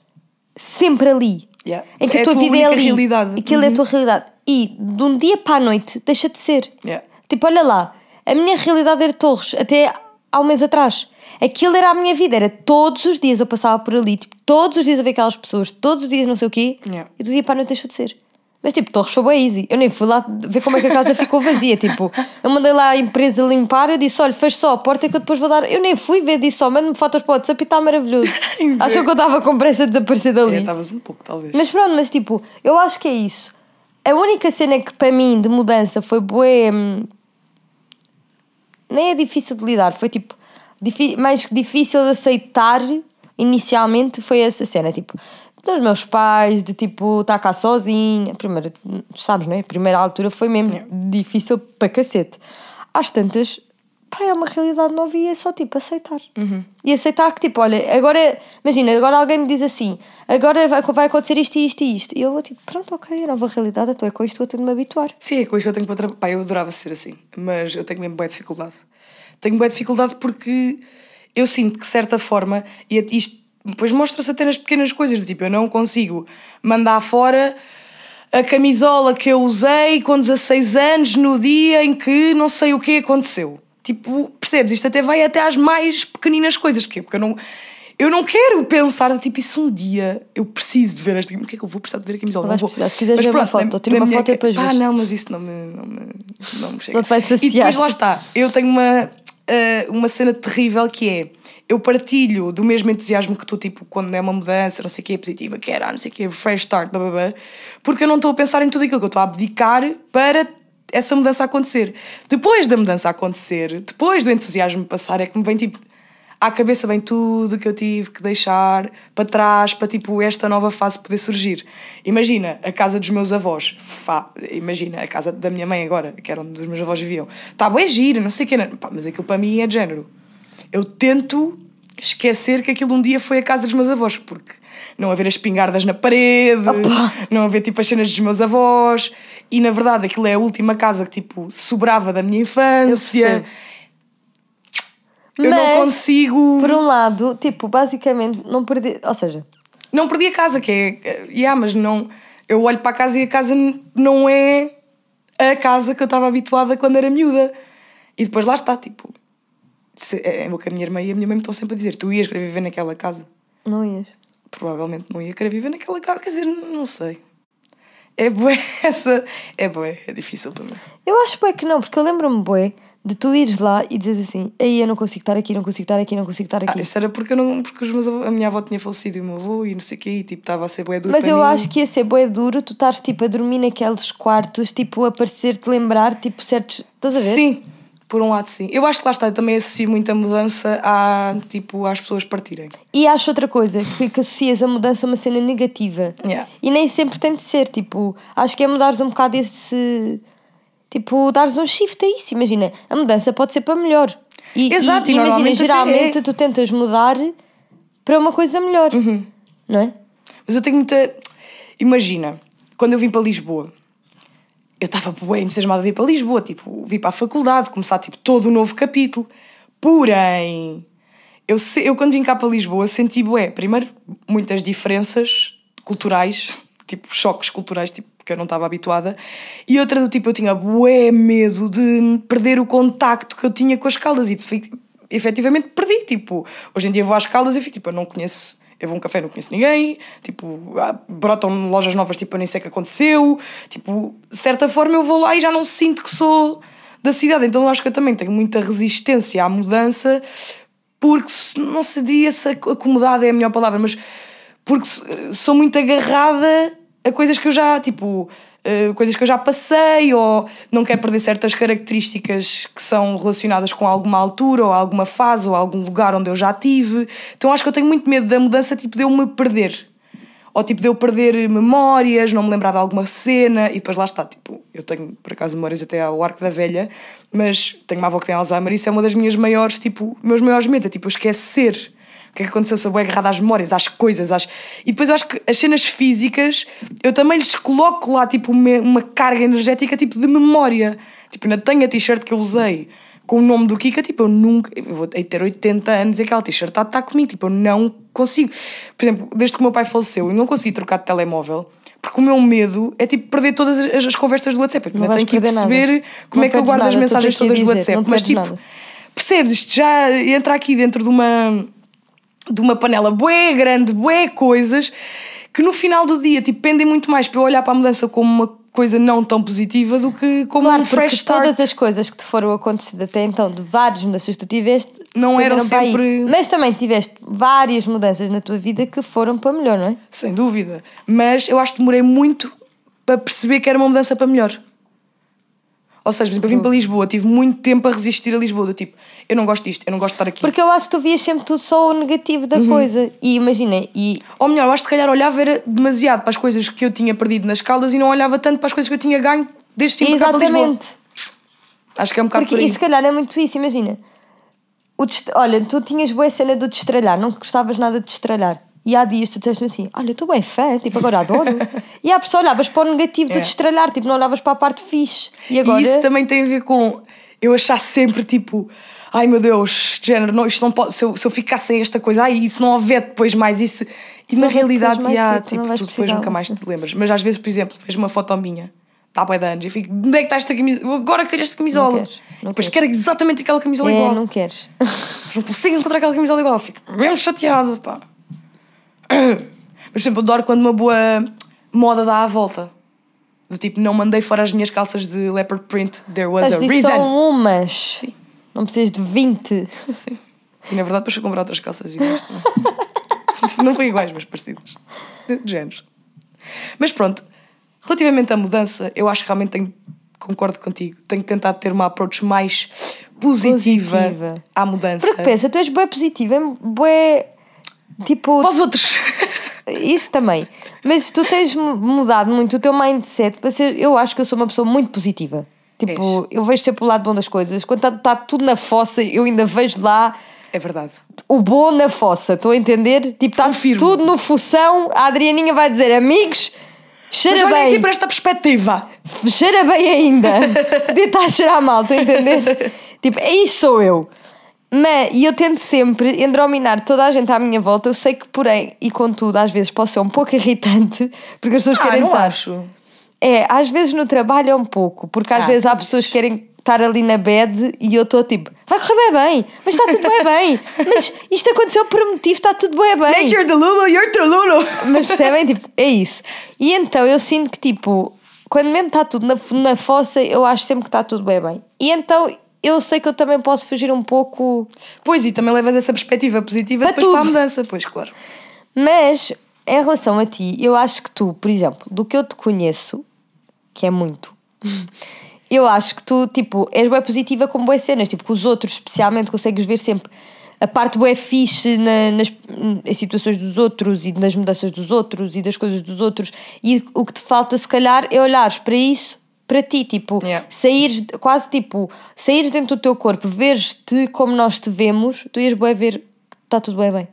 sempre ali. Yeah. Em que é a tua, tua vida é ali. Realidade. Aquilo uhum. é a uhum. tua realidade. E de um dia para a noite deixa de ser. Yeah. Tipo, olha lá, a minha realidade era Torres, até há um mês atrás. Aquilo era a minha vida, era todos os dias eu passava por ali, tipo, todos os dias a ver aquelas pessoas, todos os dias não sei o quê, yeah. e do dia para a noite deixa de ser. Mas tipo, Torres foi bem easy. Eu nem fui lá ver como é que a casa ficou vazia. Tipo, eu mandei lá a empresa limpar, eu disse: olha, fez só a porta que eu depois vou dar. Eu nem fui ver, disse só, manda-me fotos para o WhatsApp e está maravilhoso. Achou que eu estava com pressa de desaparecer dali. Estavas é, um pouco, talvez. Mas pronto, mas tipo, eu acho que é isso. A única cena que para mim de mudança foi boa hum, Nem é difícil de lidar, foi tipo. Mais difícil de aceitar inicialmente foi essa cena. Tipo, dos meus pais, de tipo, estar tá cá sozinha. Primeiro, sabes, não é? primeira altura foi mesmo difícil para cacete. Às tantas, pá, é uma realidade nova e é só tipo aceitar. Uhum. E aceitar que tipo, olha, agora, imagina, agora alguém me diz assim, agora vai, vai acontecer isto e isto e isto. E eu vou tipo, pronto, ok, é nova realidade, então é com isto que eu tenho de me habituar. Sim, é com isto que eu tenho para trabalhar. Pá, eu adorava
ser assim, mas eu tenho mesmo boa dificuldade. Tenho boa dificuldade porque eu sinto que, de certa forma, e é isto depois mostra-se até nas pequenas coisas, do tipo, eu não consigo mandar fora a camisola que eu usei com 16 anos no dia em que não sei o que aconteceu. Tipo, percebes? Isto até vai até às mais pequeninas coisas. Porquê? Porque eu não, eu não quero pensar, tipo, isso um dia eu preciso de ver esta camisola. O que é que eu vou precisar de ver a camisola? Não, vou. Precisar. Se quiseres ver pronto, uma foto, eu tira uma minha... foto e depois Ah, não, mas isso não me, não me, não me chega. Não te vai saciar. E depois lá está. Eu tenho uma uh, uma cena terrível que é eu partilho do mesmo entusiasmo que tu, tipo, quando é uma mudança, não sei o que é positiva, que era, não sei o que, fresh start, blá, blá, blá, porque eu não estou a pensar em tudo aquilo que eu estou a abdicar para essa mudança acontecer. Depois da mudança acontecer, depois do entusiasmo passar, é que me vem tipo à cabeça vem tudo que eu tive que deixar para trás para tipo esta nova fase poder surgir. Imagina a casa dos meus avós, Fá, imagina a casa da minha mãe agora, que era onde os meus avós viviam. Está bem giro, não sei o que, Pá, mas aquilo para mim é de género. Eu tento esquecer que aquilo um dia foi a casa dos meus avós, porque não haver as pingardas na parede, Opa. não haver tipo as cenas dos meus avós, e na verdade aquilo é a última casa que tipo sobrava da minha infância. Eu não consigo.
Por um lado, tipo, basicamente, não perdi. Ou seja.
Não perdi a casa, que é. Eh, yeah, mas não. Eu olho para a casa e a casa não é a casa que eu estava habituada quando era miúda. E depois lá está, tipo. Se, é, é o que a minha irmã e a minha mãe me estão sempre a dizer: tu ias querer viver naquela casa? Não ias. Provavelmente não ia querer viver naquela casa, quer dizer, não sei. É boa essa. É boa, é difícil para mim.
Eu acho boé que não, porque eu lembro-me boé. Bué de tu ires lá e dizes assim: aí eu não consigo estar aqui, não consigo estar aqui, não consigo estar ah, aqui. Ah, isso
era porque, eu não, porque os meus, a minha avó tinha falecido e o meu avô e não sei o quê, e tipo, estava a ser boé duro. Mas eu mim. acho que
ia ser boé duro tu estás tipo a dormir naqueles quartos, tipo a parecer-te lembrar, tipo certos. Estás a ver? Sim,
por um lado sim. Eu acho que lá está, eu também associo muita mudança a, tipo, às pessoas partirem.
E acho outra coisa, que, que associas a mudança a uma cena negativa. Yeah. E nem sempre tem de ser, tipo, acho que é mudares um bocado esse tipo, dares um shift a isso. Imagina, a mudança pode ser para melhor. E, Exato, e, e imagina, geralmente é... tu tentas mudar para uma coisa melhor, uhum. não é? Mas eu tenho muita.
Imagina, quando eu vim para Lisboa, eu estava bem entusiasmada de ir para Lisboa, tipo, vim para a faculdade, começar tipo todo um novo capítulo. Porém, eu, se... eu quando vim cá para Lisboa senti, bué, primeiro, muitas diferenças culturais, tipo, choques culturais, tipo, porque eu não estava habituada, e outra do tipo, eu tinha bué medo de perder o contacto que eu tinha com as caldas e efetivamente perdi, tipo, hoje em dia vou às caldas e fico tipo, eu não conheço eu vou a um café não conheço ninguém, tipo, ah, brotam lojas novas, tipo, eu nem sei o que aconteceu, tipo, de certa forma eu vou lá e já não sinto que sou da cidade, então eu acho que eu também tenho muita resistência à mudança, porque não se diria se acomodada é a melhor palavra, mas porque sou muito agarrada a coisas que eu já, tipo, uh, coisas que eu já passei ou não quero perder certas características que são relacionadas com alguma altura ou alguma fase ou algum lugar onde eu já tive. Então acho que eu tenho muito medo da mudança, tipo, de eu me perder. Ou tipo, de eu perder memórias, não me lembrar de alguma cena e depois lá está, tipo, eu tenho por acaso memórias até ao arco da velha, mas tenho uma avó que tem Alzheimer e isso é uma das minhas maiores, tipo, meus maiores medos, é tipo, esquecer o que é que aconteceu, sou bem agarrada às memórias, às coisas, às... E depois eu acho que as cenas físicas, eu também lhes coloco lá, tipo, uma, carga energética, tipo, de memória. Tipo, ainda tenho a t-shirt que eu usei com o nome do Kika, tipo, eu nunca... Eu vou ter 80 anos e aquela t-shirt está tá comigo, tipo, eu não consigo. Por exemplo, desde que o meu pai faleceu, eu não consegui trocar de telemóvel, porque o meu medo é tipo perder todas as, as conversas do WhatsApp. Eu tenho que perceber nada. como não é que eu guardo nada, as mensagens todas dizer, do WhatsApp. Mas tipo, nada. percebes? Já entra aqui dentro de uma de uma panela bué grande, bué coisas, que no final do dia tipo, pendem muito mais para eu olhar para a mudança como uma coisa não tão positiva do que como claro, um fresh start. todas as
coisas que te foram acontecendo até então, de várias mudanças que tu tiveste, não eram sempre... Mas também tiveste várias mudanças na tua vida que foram para melhor, não é? Sem dúvida. Mas eu acho
que demorei muito para perceber que era uma mudança para melhor. Ou seja, por exemplo, eu vim uhum. para Lisboa, tive muito tempo a resistir a Lisboa, do tipo, eu não gosto disto, eu não gosto de estar aqui.
Porque eu acho que tu vias sempre tudo só o negativo da uhum. coisa. E imagina, e. Ou melhor, eu acho que se calhar olhava era demasiado para as coisas
que eu tinha perdido nas caldas e não olhava tanto para as coisas que eu tinha ganho desde tipo Exatamente. Acho que é um bocado Porque, por aí. E se
calhar é muito isso, imagina. O dest... Olha, tu tinhas boa cena do destralhar, não gostavas nada de destralhar. E há dias tu disseste assim: Olha, eu estou bem fã, tipo, agora adoro. e há pessoa olhavas para o negativo é. te estralhar, tipo, não olhavas para a parte fixe. E, agora... E isso também
tem a ver com eu achar sempre, tipo, ai meu Deus, género, não, isto não pode, se eu, se eu ficar sem esta coisa, ai, isso não houver depois mais isso. E se na realidade, já, tipo, tipo tu depois nunca mais te lembras. Mas às vezes, por exemplo, vejo uma foto minha, está bem de anos, e fico, onde é que está esta camisola? Agora quero esta camisola. Não queres, não depois queres. quero exatamente aquela camisola é, igual. não
queres. Não consigo encontrar aquela camisola igual,
fico mesmo chateado, pá. Mas, por exemplo, adoro quando uma boa moda dá à volta. Do tipo, não mandei fora as minhas calças de leopard print, there was Mas a reason. são
umas. Sim. Não precisas de 20. Sim.
E na verdade depois fui comprar outras calças iguais também. não é? foi iguais, mas parecidas. De, de géneros. Mas pronto, relativamente à mudança, eu acho que realmente tenho, concordo contigo, tenho tentado ter uma approach mais positiva, positiva. à mudança. Porque pensa,
tu és boé positiva, boé Tipo, Para os outros. Isso também. Mas tu tens mudado muito o teu mindset para ser. Eu acho que eu sou uma pessoa muito positiva. Tipo, eu vejo sempre o lado bom das coisas. Quando está tá tudo na fossa, eu ainda vejo lá. É verdade. O bom na fossa, estou a entender? Tipo, está tudo no fução. A Adrianinha vai dizer, amigos, cheira Mas bem. aqui para esta perspectiva. Cheira bem ainda. Podia a cheirar mal, estou a entender? tipo, é isso sou eu. Mas, e eu tento sempre endrominar toda a gente à minha volta. Eu sei que, porém, e contudo, às vezes posso ser um pouco irritante, porque as pessoas ah, querem não estar. Acho. É, às vezes no trabalho é um pouco, porque às ah, vezes há pessoas que querem estar ali na bed e eu estou tipo, vai correr bem, bem, mas está tudo bem bem, mas isto aconteceu por um motivo, está tudo bem bem. Make your you're the lulu Mas percebem? Tipo, é isso. E então eu sinto que tipo, quando mesmo está tudo na, na fossa, eu acho sempre que está tudo bem bem. E então eu sei que eu também posso fugir um pouco. Pois, e também levas essa perspectiva positiva para depois tudo. para a mudança, pois, claro. Mas, em relação a ti, eu acho que tu, por exemplo, do que eu te conheço, que é muito, eu acho que tu, tipo, és bem positiva com boas cenas, tipo, que os outros, especialmente, consegues ver sempre a parte boa fixe na, nas, nas, situações dos outros e nas mudanças dos outros e das coisas dos outros e o que te falta se calhar é olhares para isso para ti, tipo, yeah. saíres, quase tipo, saíres dentro do teu corpo, veres-te como nós te vemos, tu ias bem ver que está tudo bem bem.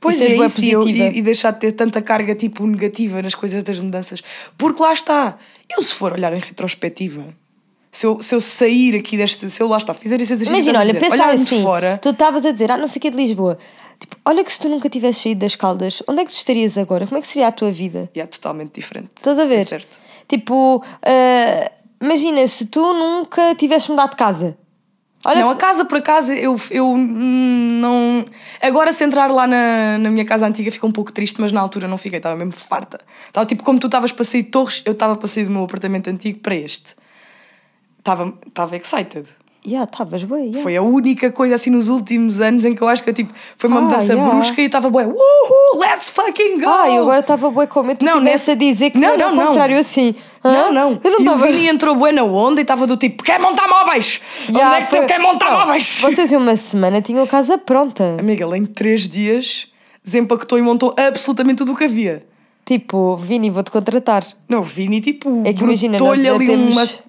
Pois e é, isso, e, eu, e
deixar de ter tanta carga tipo negativa nas coisas das mudanças. Porque lá está, eu se for olhar em retrospectiva, se eu, se eu sair aqui deste, se eu lá está, fizer esse exercício, imagina, olha, dizer, pensar assim,
fora, tu estavas a dizer, ah, não sei o que é de Lisboa. Tipo, olha que se tu nunca tivesse saído das Caldas, onde é que tu estarias agora? Como é que seria a tua vida? E É
totalmente diferente.
Estás a é ver? Sim, certo. Tipo, uh, imagina se tu nunca tivesse mudado de casa. Olha não, a
casa por acaso eu, eu não. Agora se entrar lá na, na minha casa antiga fica um pouco triste, mas na altura não fiquei, estava mesmo farta. Estava tipo como tu estavas para sair de Torres, eu estava para sair do meu apartamento antigo para este. Estava, estava excited.
Yeah, estavas bem. Yeah. Foi
a única coisa assim nos últimos anos em que eu acho que eu, tipo, foi uma ah, mudança yeah. brusca e eu estava bué, uhul,
let's fucking go! Ah, eu agora estava bem com medo, de começar a dizer que não, não, não, contrário assim.
Não, não. Eu não e tava... o Vini entrou bué na onda e estava do tipo, quer montar móveis? Yeah, Onde é que foi... tu quer montar não, móveis? Vocês
em uma semana tinham a casa pronta. Amiga, ela em três
dias desempacotou e montou absolutamente tudo o que havia. Tipo, Vini, vou-te contratar. Não, Vini, tipo, é brotou-lhe ali temos...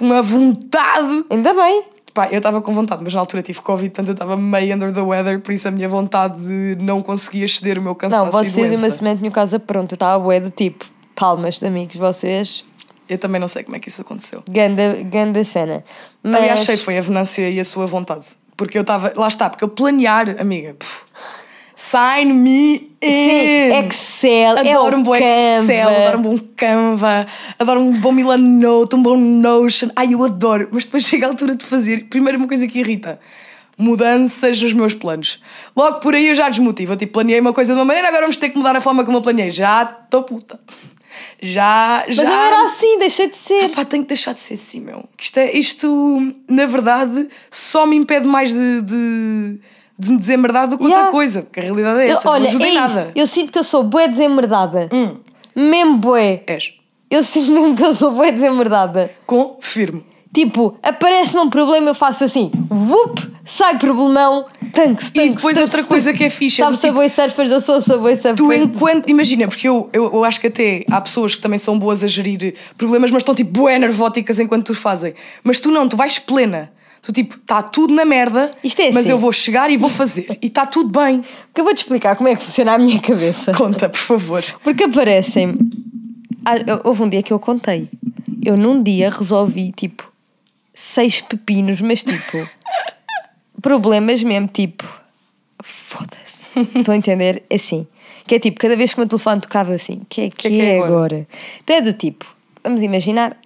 uma, uma vontade. Ainda bem. Pá, eu estava com vontade, mas na altura tive Covid, portanto eu estava meio under the weather, por isso a minha vontade de não conseguia exceder o meu cansaço Não, vocês e uma
semana tinham casa pronta, eu estava bué do tipo Palmas, amigos, vocês. Eu também não sei como é que isso aconteceu. Ganda, ganda cena. Mas... Aliás, sei,
foi a Venância e a sua vontade. Porque eu estava. Lá está, porque eu planear, amiga. Puf, sign me
in! Sim, Excel, é adoro é um bom Canva. Excel, adoro um bom
Canva, adoro um bom Note, um bom Notion. Ai, eu adoro, mas depois chega a altura de fazer. Primeiro, uma coisa que irrita mudanças nos meus planos. Logo por aí eu já desmotivo. Eu, tipo, planeei uma coisa de uma maneira, agora vamos ter que mudar a forma como eu planeei. Já estou puta. Já, já Mas eu era assim, deixa de ser. Ah, pá, tenho que deixar de ser assim, meu. Isto, é, isto na verdade, só me impede mais de, de, de me desemmerdar do que yeah. outra coisa. Porque a realidade é essa, eu, olha, não ajuda em nada.
Eu sinto que eu sou bué desemmerdada. Hum. Mesmo bué. És. Eu sinto mesmo que eu sou bué desemmerdada. Confirmo. Tipo, aparece-me um problema, eu faço assim, vup, sai problemão, tanques, tanques, E depois tanks, outra tanks, coisa tanks. que é ficha.
É Sabe tipo, Subway Surfers, eu sou Subway Surfers. Tu enquanto, imagina, porque eu, eu, eu, acho que até há pessoas que também são boas a gerir problemas, mas estão tipo bué nervóticas enquanto tu fazem. Mas tu não, tu vais plena. Tu tipo, está tudo na merda, é assim. mas eu assim. vou chegar e vou fazer. e está tudo bem. Porque eu
vou-te explicar como é que funciona a minha cabeça. Conta, por favor. Porque aparecem... Ah, houve um dia que eu contei. Eu num dia resolvi, tipo seis pepinos, mas tipo. problemas mesmo, tipo. Foda-se. Estão a entender? É assim. Que é tipo, cada vez que o meu telefone tocava assim, o que é que, que, é, que é, é, agora? agora? Então é do tipo, vamos imaginar.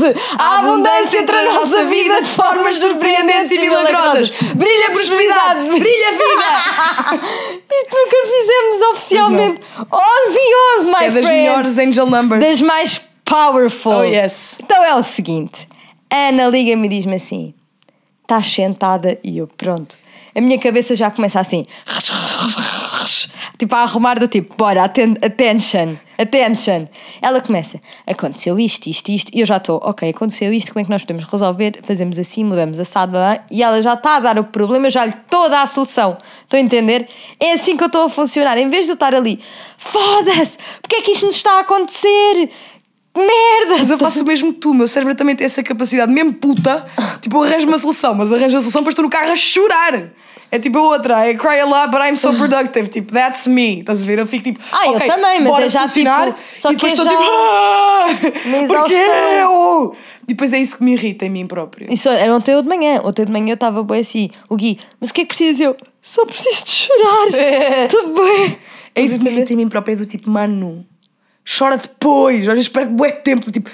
11 e 11! A abundância entra na nossa vida de formas surpreendentes e milagrosas. Brilha prosperidade, brilha vida! Isto nunca fizemos oficialmente. 11 e 11, my friend! É das friends, melhores angel numbers. Das mais powerful. Oh, yes. Então é o seguinte. Ana liga-me e diz-me assim: estás sentada? E eu, pronto. A minha cabeça já começa assim, tipo a arrumar do tipo, bora, atten attention, attention. Ela começa, aconteceu isto, isto, isto, e eu já estou, ok, aconteceu isto, como é que nós podemos resolver? Fazemos assim, mudamos a assado, e ela já está a dar o problema, eu já lhe toda a solução. Estão a entender? É assim que eu estou a funcionar. Em vez de eu estar ali, foda-se, porque é que isto nos está a acontecer? merda! Mas eu faço o mesmo que tu, meu cérebro também tem essa capacidade, mesmo puta.
Tipo, arranjo uma solução, mas arranjo a solução, depois estou no carro a chorar. É tipo a outra, I é cry a lot, but I'm so productive. Tipo, that's me. Estás a ver? Eu fico tipo, ah, okay, eu também, mas é já tipo, solucionar, tipo, só e depois estou já... tipo, ah, porque eu. depois é isso que me irrita em mim próprio.
Isso era ontem ou de manhã. Ontem de manhã eu estava bem assim, o Gui, mas o que é que precisas? Eu só preciso de chorar. Tudo bem. É isso que me irrita em mim própria, é do tipo, mano chora
depois, às vezes espero bué tempo, tipo,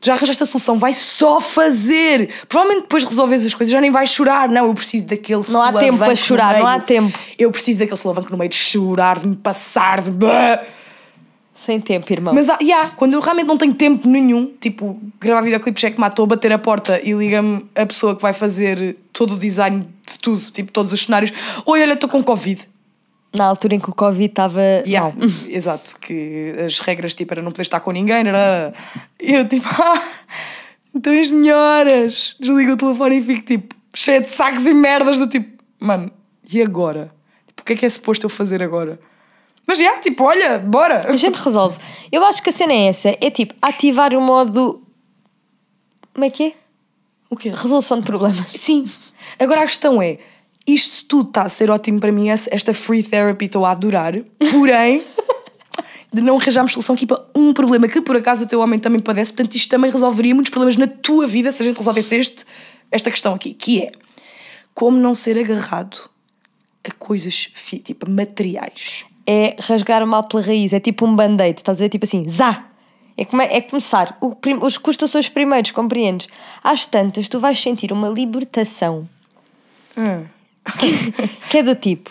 já arranjaste a solução, vai só fazer. Provavelmente depois resolves as coisas, já nem vais chorar. Não, eu preciso daquele Não há tempo para chorar, não há tempo. Eu preciso daquele solavanco no meio de chorar, de me passar, de. Sem tempo, irmão. Mas, ah, yeah, quando eu realmente não tenho tempo nenhum, tipo, gravar videoclipe, cheque matou, bater a porta e liga-me a pessoa que vai fazer todo o design de tudo, tipo, todos os cenários. Oi, olha, estou com Covid
na altura em que o Covid estava. Yeah,
Exato, que as regras tipo era não poder estar com ninguém, era. Eu tipo, ah, então as
melhoras.
Desligo o telefone e fico tipo, cheio de sacos e merdas, do tipo, mano, e agora?
Tipo, o que é que é suposto eu fazer agora? Mas já, yeah, tipo, olha, bora! A gente resolve. Eu acho que a cena é essa: é tipo, ativar o modo. Como é que é? O quê? Resolução de problemas. Sim. Agora a questão é isto tudo está a ser ótimo para mim,
esta free therapy estou a adorar, porém. de não arranjarmos solução aqui para um problema que por acaso o teu homem também padece, portanto isto também resolveria muitos problemas na tua vida se a gente resolvesse este, esta questão aqui, que é como não ser agarrado a coisas
tipo materiais. É rasgar o mal pela raiz, é tipo um band-aid, estás a dizer Tipo assim, zá! É, come é, é começar, o os custos são os primeiros, compreendes? Às tantas, tu vais sentir uma libertação. Hum que é do tipo.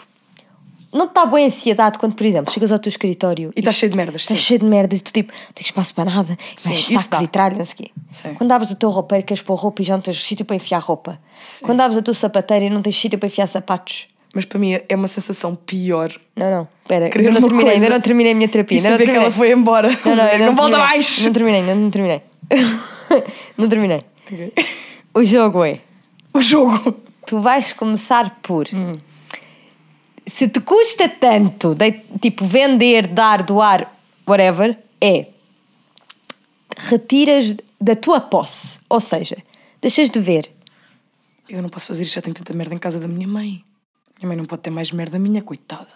Não te dá boa ansiedade quando, por exemplo, chegas ao teu escritório e estás cheio de merdas. Estás cheio de merdas e tu tipo, tens espaço para nada, sim, vais sacos e tralho, não sei o quê. Sim. Quando abres o teu roupeiro, queres pôr roupa e já não tens sítio para enfiar roupa. Sim. Quando abres a tua sapateira e não tens sítio para enfiar sapatos. Mas para mim é uma sensação pior. Não, não, espera, ainda, não terminei, ainda não terminei a minha terapia. E não saber não que ela foi
embora. Não, não, não, não volta mais! Não terminei,
não, não terminei. não terminei. Okay. O jogo é. O jogo tu vais começar por. Hum. Se te custa tanto, de, tipo, vender, dar, doar, whatever, é. Retiras da tua posse. Ou seja, deixas de ver.
Eu não posso fazer isto, já tenho tanta merda em casa da minha mãe. Minha mãe não pode ter mais merda minha,
coitada.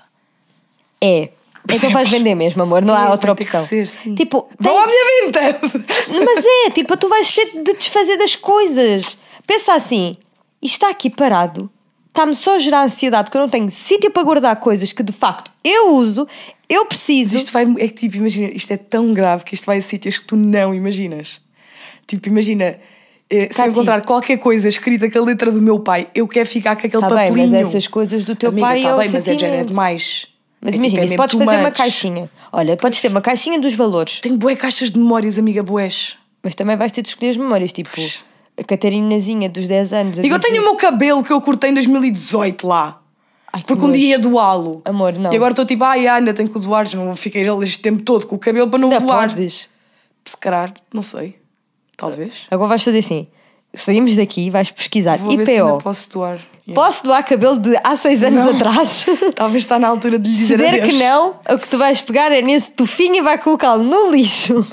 É.
Percebes? É então vais vender
mesmo, amor, não é, há outra opção. Ser, tipo, vou me à minha vinta! Mas é, tipo, tu vais ter de desfazer das coisas. Pensa assim, e está aqui parado, está-me só a gerar ansiedade porque eu não tenho sítio para guardar coisas que de facto eu uso, eu preciso. Isto vai, é tipo, imagina, isto é tão grave
que isto vai a sítios que tu não imaginas. Tipo, imagina, eh, se eu encontrar qualquer coisa escrita com a letra do meu pai, eu quero ficar com aquele tá papelinho. Bem, mas essas
coisas do teu Amiga, pai tá eu bem, mas é, já é demais. Mas é tipo, imagina, tipo, é podes fazer uma caixinha. Olha, podes ter uma caixinha dos valores. Tenho boé caixas de memórias, amiga, boés. Mas também vais ter de escolher as memórias, tipo... Puxa a Catarinazinha dos 10 anos. Digo, eu tenho o
meu cabelo que eu cortei em 2018 lá. Ai, porque um dia ia doá-lo. Amor, não. E agora estou tipo, ai, ah, ainda tenho que o doar, não fiquei ele este tempo todo com o cabelo para não o doar.
Podes. Se calhar, não sei. Talvez. Agora vais fazer assim. Saímos daqui, vais pesquisar Vou IPO. Ver se ainda posso doar. Yeah. Posso doar cabelo de há seis anos não, atrás? Talvez está na altura de lhe dizer Se adeus. que não, o que tu vais pegar é nesse tufinho e vai colocá-lo no lixo.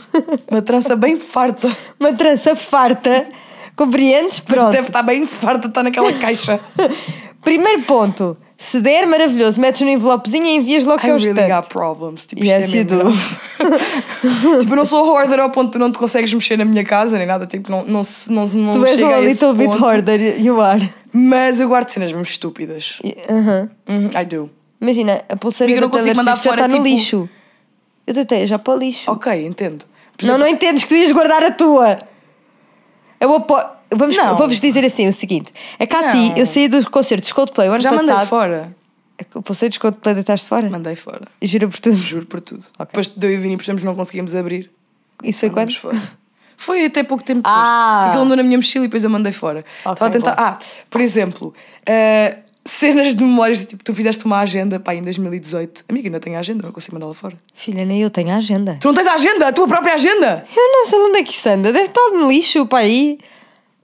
Uma trança bem farta. Uma trança farta Compreendes? Pronto. Deve estar bem farta, está naquela caixa. Primeiro ponto. Se der, maravilhoso. Metes no envelopezinho e envias logo I que eu really got problems. Tipo, yes, isto é you
tipo, não sou hoarder ao ponto de não te consegues mexer na minha casa nem nada. Tipo, não, não, não, não tu chega és a esse little bit hoarder, you are. Mas eu guardo cenas mesmo estúpidas. Uh uhum, -huh. I do.
Imagina, a pulseira da Taylor Swift já está tipo... no lixo. Eu tentei já para o lixo. Ok, entendo. Exemplo, não, não entendes que tu ias guardar a tua. Eu Vamos, Não. vou-vos dizer assim o seguinte: a Cati, Não. eu saí do concerto de Coldplay o ano Já passado. mandei fora. É o concerto de Coldplay deitaste fora? Mandei fora.
Jura por tudo? Juro por tudo. Okay. Depois de eu e Vini, por exemplo, não conseguimos abrir.
Isso foi quando? Fora.
Foi até pouco tempo depois. Ah. Aquilo andou na minha mochila e depois eu mandei fora. Okay, Estava a tentar. Bom. Ah, por exemplo, uh, cenas de memórias, de tipo, tu fizeste uma agenda, pá, em 2018. Amiga, ainda tenho a agenda, não consigo mandá-la fora. Filha, nem eu tenho a agenda. Tu não tens a agenda, a tua própria agenda?
Eu não sei onde é que isso anda, deve estar no lixo para aí.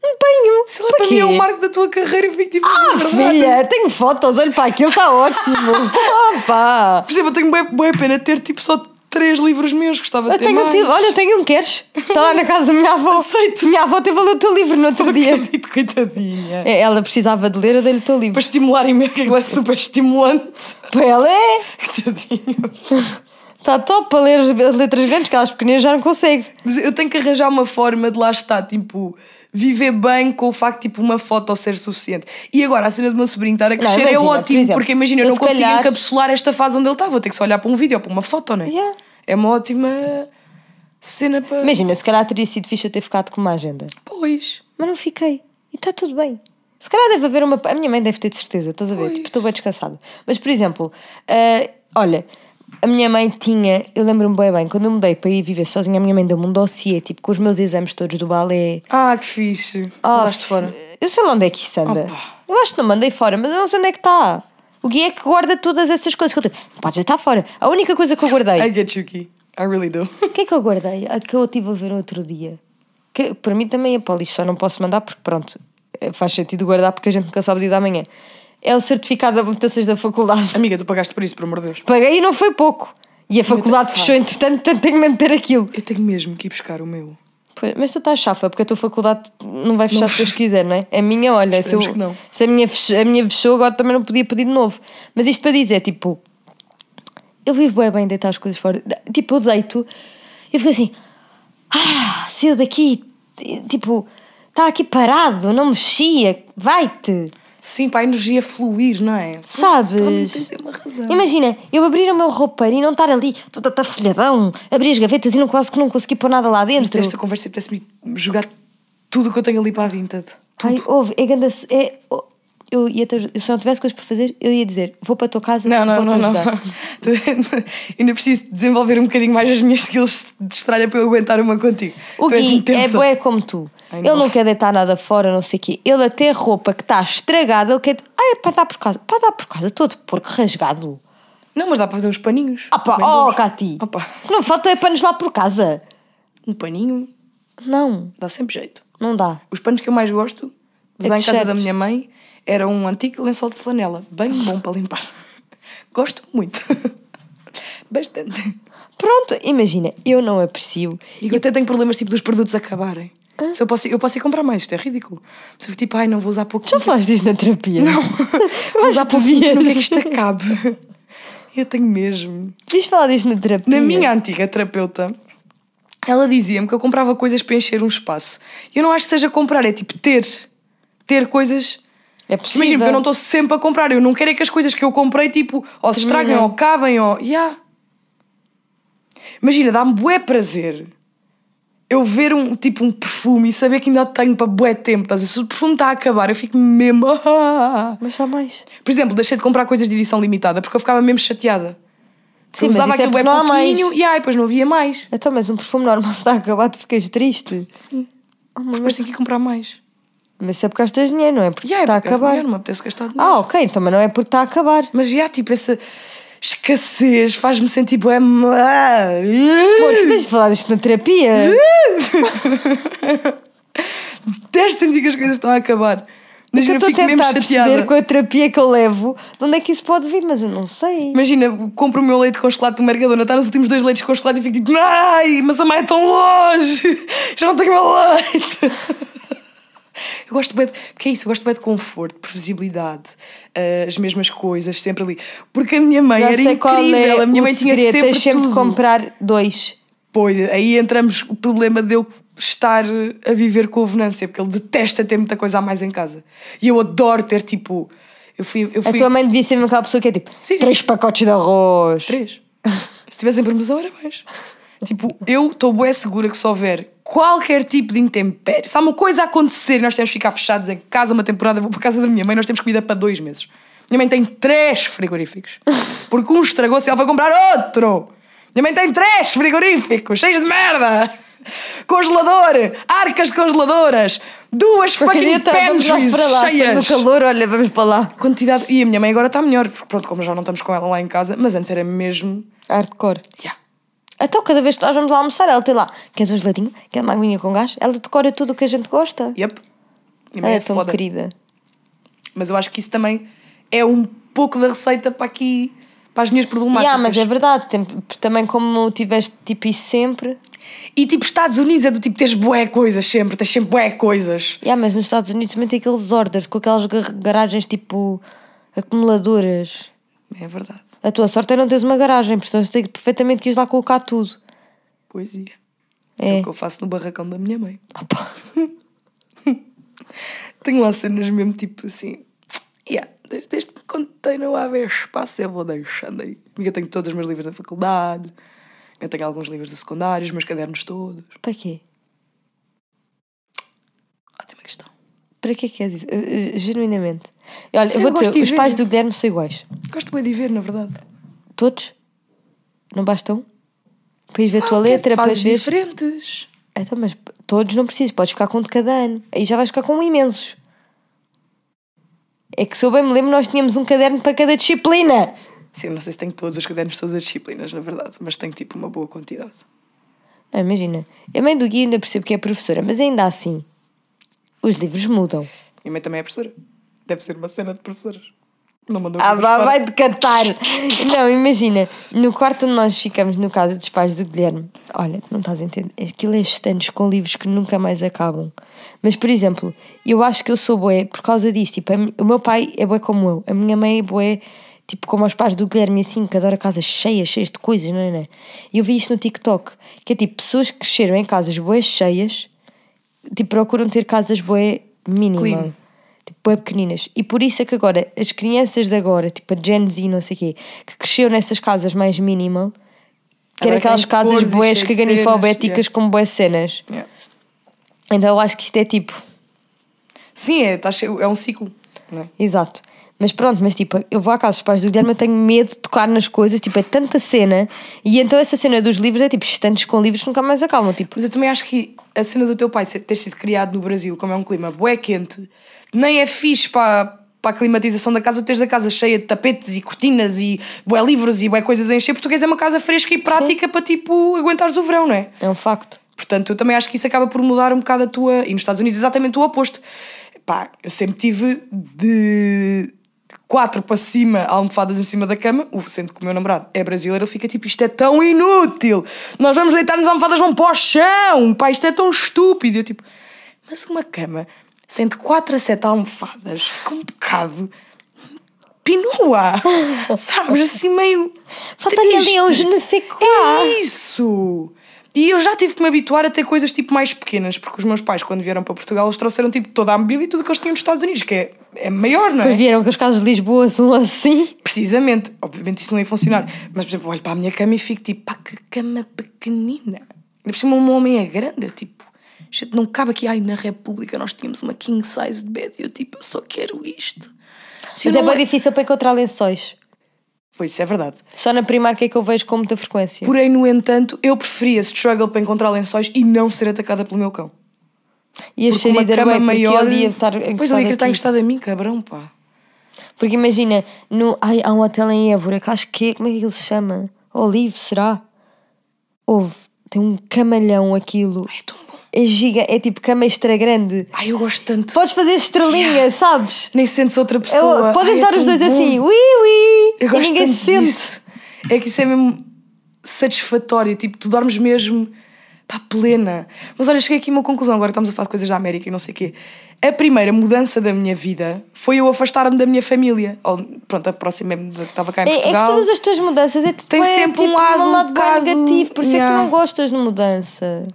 Não tenho. Sei lá, para, para mim é o marco da tua carreira tipo, Ah, filha, tenho fotos, olha para aquilo, está ótimo.
Opa! Por exemplo, eu tenho boa, boa pena de ter, tipo, só três livros meus, gostava de ter tenho mais. Tido, olha,
tenho um, queres? Está lá na casa da minha avó. Aceito. Minha avó teve a ler o teu livro no outro Não dia. Acredito, coitadinha. É, ela precisava de ler, eu dei-lhe o teu livro. Para estimular imenso, que é super estimulante. Para ela é. Coitadinho. Está top para ler as letras grandes, que elas pequeninas
já não conseguem. Mas eu tenho que arranjar uma forma de lá estar, tipo viver bem com o facto de tipo, uma foto ser suficiente. E agora, a cena do meu sobrinho estar a crescer não, imagina, é ótimo, por exemplo, porque imagina, eu, eu não consigo calhar... encapsular esta fase onde ele está, vou ter que só olhar para um vídeo ou para uma foto, não é? Yeah. É uma ótima cena para. Imagina, se
calhar teria sido fixe eu ter ficado com uma agenda. Pois. Mas não fiquei. E está tudo bem. Se calhar deve haver uma. A minha mãe deve ter de certeza, estás a ver? Pois. Tipo, estou bem descansada. Mas, por exemplo, uh, olha, a minha mãe tinha, eu lembro-me bem bem, quando eu mudei para ir viver sozinha, a minha mãe deu-me um dossiê, tipo, com os meus exames todos do balé. Ah, que fixe. Ah, fora. Eu sei lá onde é que isso anda. eu acho que não mandei fora, mas eu não sei onde é que está. O Gui é que guarda todas essas coisas que eu tenho. pode já estar fora. A única coisa que eu guardei. I get you, Gui. I really do. O que é que eu guardei? A que eu estive a ver outro dia. Que para mim também é para lixo, só não posso mandar porque, pronto, faz sentido guardar porque a gente nunca sabe o dia da manhã é o certificado de habilitações da faculdade. Amiga, tu pagaste por isso, por amor de Deus. Paguei e não foi pouco. E a faculdade fechou, entretanto, tentei tenho mesmo de ter aquilo. Eu tenho mesmo que ir buscar o meu. mas tu estás chafa, porque a tua faculdade não vai fechar não. se Deus quiser, não é? A minha, olha, se, eu, se a, minha fechou, a minha fechou, agora também não podia pedir de novo. Mas isto para dizer, tipo, eu vivo bem, bem deitar as coisas fora. Tipo, eu deito e fico assim, ah, saiu daqui, tipo, está aqui parado, não mexia, vai-te. Sim, para a energia fluir, não é? Sabes? Imagina, eu abrir o meu roupeiro e não estar ali, toda tafolhadão, abrir as gavetas e não quase que não consegui pôr nada lá dentro. Esta conversa pudesse me jogar tudo o que eu tenho ali para a Vintage. Tudo. Ai, ouve, é, é, eu ia ter, se não tivesse coisas para fazer, eu ia dizer: vou para a tua casa, não, não, vou não, não, não. Ainda
preciso desenvolver um
bocadinho mais as minhas skills de estralha
para eu aguentar uma contigo. O tu Gui é bué
como tu. Ai, ele não quer deitar nada fora, não sei o quê. Ele até a roupa que está estragada, ele quer. Ah, é para dar por casa. Para dar por casa todo porco rasgado. Não, mas dá para fazer uns paninhos. Ah, pá, oh, Cati. não falta é panos lá por casa.
Um paninho? Não. Dá sempre jeito. Não dá. Os panos que eu mais gosto, dos é em casa da minha mãe, era um antigo lençol de flanela, bem bom para limpar. Gosto muito. Bastante.
Pronto, imagina, eu não aprecio.
E eu até tenho problemas tipo dos produtos acabarem. Ah? Se eu, posso, eu posso ir comprar mais, isto é ridículo. Mas eu tipo, ai, não vou usar pouco. Já falaste disto na terapia? Não. vou usar pouco, não que isto acabe. Eu tenho mesmo. Quis falar disto na terapia? Na minha antiga terapeuta, ela dizia-me que eu comprava coisas para encher um espaço. Eu não acho que seja comprar, é tipo ter. Ter coisas é possível. Imagina, porque eu não estou sempre a comprar. Eu não quero é que as coisas que eu comprei, tipo, ou se estraguem, ou cabem, ou. Yeah. Imagina, dá-me bué prazer eu ver um tipo um perfume e saber que ainda tenho para bué tempo, estás a Se o perfume está a acabar, eu fico mesmo. Mas só mais. Por exemplo, deixei de comprar coisas de edição limitada porque eu ficava mesmo chateada. É
porque Sim, usava aquilo é bué não pouquinho mais. e ai, depois não havia mais. Então, mas um perfume
normal está acabado
porque és triste. Sim.
Oh, mas depois tenho que comprar mais.
Mas isso é porque gastas dinheiro, não é? Porque yeah, é está é a acabar. Dinheiro, não me apetece gastar dinheiro. Ah, ok, também então, não é porque está a acabar. Mas já, tipo, essa
escassez faz-me sentir é má. Pô, tu tens de falar disto na
terapia. tens de sentir que as coisas estão a acabar. Mas eu estou a tentar perceber com a terapia que eu levo de onde é que isso pode vir, mas eu não sei.
Imagina, compro o meu leite com chocolate do Mercadona, está nos últimos dois leites com chocolate e fico tipo, ai, mas a mãe é tão longe, já não tenho meu leite. Eu gosto bem de. Porque é isso, eu gosto bem de conforto, previsibilidade, eh, as mesmas coisas, sempre ali. Porque a minha mãe Já era incrível, é a minha mãe segredo, tinha sempre. sempre tudo. de comprar dois. Pois, aí entramos o problema de eu estar eh, a viver com a Venância, porque ele detesta ter muita coisa a mais em casa. E eu adoro ter tipo. Eu fui, eu fui... A tua mãe devia ser aquela pessoa que é tipo: sim, sim. três pacotes de arroz. Três. Se tivessem permissão, era mais. Tipo, eu estou bem segura que se houver qualquer tipo de intempério se há uma coisa a acontecer nós temos que ficar fechados em casa uma temporada, vou para casa da minha mãe, nós temos comida para dois meses. Minha mãe tem três frigoríficos. Porque um estragou-se e ela vai comprar outro. Minha mãe tem três frigoríficos, cheios de merda. Congelador, arcas congeladoras, duas fucking pantries para lá, tá cheias. No calor, olha, vamos para lá. Quantidade. E a minha mãe agora está melhor, porque pronto, como já não estamos com ela lá em casa, mas antes era mesmo.
Hardcore. Yeah. Então, cada vez que nós vamos lá almoçar, ela tem lá, queres um geladinho, quer uma aguinha com gás? Ela decora tudo o que a gente gosta. Yep. Ela é, é, tão foda. querida. Mas eu acho que isso também é um pouco da receita para aqui, para as minhas problemáticas. Yeah, mas é verdade, também como tiveste tipo isso sempre. E tipo, Estados Unidos é do tipo, tens bué coisas sempre, tens sempre bué coisas. Yeah, mas nos Estados Unidos também tem aqueles orders com aquelas garagens tipo acumuladoras. É verdade. A tua sorte é não teres uma garagem, portanto eu sei perfeitamente que ias lá colocar tudo. Pois é. é. é. o que eu
faço no barracão da minha mãe.
Opa. Tenho
lá cenas mesmo tipo assim. Yeah, desde, desde que contei não haver espaço, eu vou deixando aí. Eu tenho todos os meus livros da faculdade, eu tenho alguns livros do secundário, os meus cadernos
todos. Para quê? Ótima questão. Para quê é que é isso? Eh, eh, genuinamente. Olha, Sim, eu vou dizer, os pais do Guilherme são iguais.
Gosto muito de ver, na verdade.
Todos? Não bastam? Para ir ver a ah, tua ah, letra, para ver. diferentes. Então, mas todos não precisas, podes ficar com um de cada ano. Aí já vais ficar com um imensos. É que se eu bem me lembro, nós tínhamos um caderno para cada disciplina. Sim,
eu não sei se tenho todos os cadernos de todas as disciplinas, na verdade, mas tenho tipo uma boa quantidade.
Não, ah, imagina. A mãe do Gui ainda percebe que é professora, mas ainda assim, os livros mudam.
E a mãe também é professora. Deve ser uma cena de professoras.
Não mandou Ah, vá, vai decantar Não, imagina, no quarto onde nós ficamos, no caso dos pais do Guilherme, olha, não estás a entender. Aquilo é estantes com livros que nunca mais acabam. Mas, por exemplo, eu acho que eu sou boé por causa disso. Tipo, o meu pai é boé como eu, a minha mãe é boé. Tipo, como os pais do Guilherme, assim, que adora casas cheias, cheias de coisas, não é? Não é? Eu vi isto no TikTok, que é tipo, pessoas que cresceram em casas boas cheias, tipo, procuram ter casas boé mínimas bem pequeninas. E por isso é que agora, as crianças de agora, tipo a Gen Z, não sei o quê, que cresceram nessas casas mais minimal, que eram aquelas casas boés caganifobéticas yeah. com boas cenas. Yeah. Então eu acho que isto é tipo. Sim, é, tá é um ciclo. É? Exato. Mas pronto, mas tipo, eu vou à casa dos pais do Guilherme, eu tenho medo de tocar nas coisas, tipo, é tanta cena. E então essa cena dos livros é tipo, estantes com livros nunca mais acalmam, tipo. Mas eu também acho que
a cena do teu pai ter sido criado no Brasil, como é um clima bué quente, nem é fixe para, para a climatização da casa teres a casa cheia de tapetes e cortinas e bué livros e bué coisas a encher, porque é uma casa fresca e prática Sim. para tipo aguentares o verão, não é? É um facto. Portanto, eu também acho que isso acaba por mudar um bocado a tua. E nos Estados Unidos, exatamente o oposto. Pá, eu sempre tive de quatro para cima, almofadas em cima da cama, sendo que o meu namorado é brasileiro, ele fica tipo, isto é tão inútil, nós vamos deitar-nos almofadas, vão para o chão, pá, isto é tão estúpido. Eu tipo, mas uma cama Sente 4 a 7 almofadas, fica um bocado pinua, sabes? Assim meio. Falta aquele hoje seco. É isso! E eu já tive que me habituar a ter coisas tipo mais pequenas, porque os meus pais, quando vieram para Portugal, eles trouxeram tipo toda a mobília e tudo que eles tinham nos Estados Unidos, que é, é maior, não é? Pois vieram que os casos de Lisboa são assim. Precisamente, obviamente isso não ia funcionar. Mas, por exemplo, olho para a minha cama e fico tipo, pá, que cama pequenina. Ainda por cima, um homem é grande, tipo, gente Não cabe aqui, ai, na República nós tínhamos uma king size de bed e eu
tipo, eu só quero isto.
Se Mas é bem é... difícil
para encontrar lençóis. Pois, isso é verdade. Só na Primark é que eu vejo com muita frequência. Porém,
no entanto, eu preferia struggle para encontrar lençóis e não ser atacada pelo meu cão. E a uma cama maior... Ele ia estar pois, ali ia estar encostado
a mim, cabrão, pá. Porque imagina, no... Ai, há um hotel em Évora que acho que é... Como é que ele se chama? Olive, será? Houve. Tem um camalhão aquilo. Ai, é tão é giga, é tipo cama extra grande. Ai, eu gosto tanto. Podes fazer estrelinha, yeah. sabes? Nem sentes outra pessoa. Eu, podem Ai, estar é os dois bom. assim, ui, ui, eu gosto ninguém se sente.
Disso. É que isso é mesmo satisfatório, tipo, tu dormes mesmo pá, plena. Mas olha, cheguei aqui a uma conclusão, agora estamos a falar de coisas da América e não sei o quê. A primeira mudança da minha vida foi eu afastar-me da minha família. Ou, pronto, a próxima que é estava cá em Portugal. É, é que todas
as tuas mudanças é, tipo, tem é, sempre é, tipo, um lado, um lado bocado, negativo, por isso yeah. é que tu não gostas de mudança.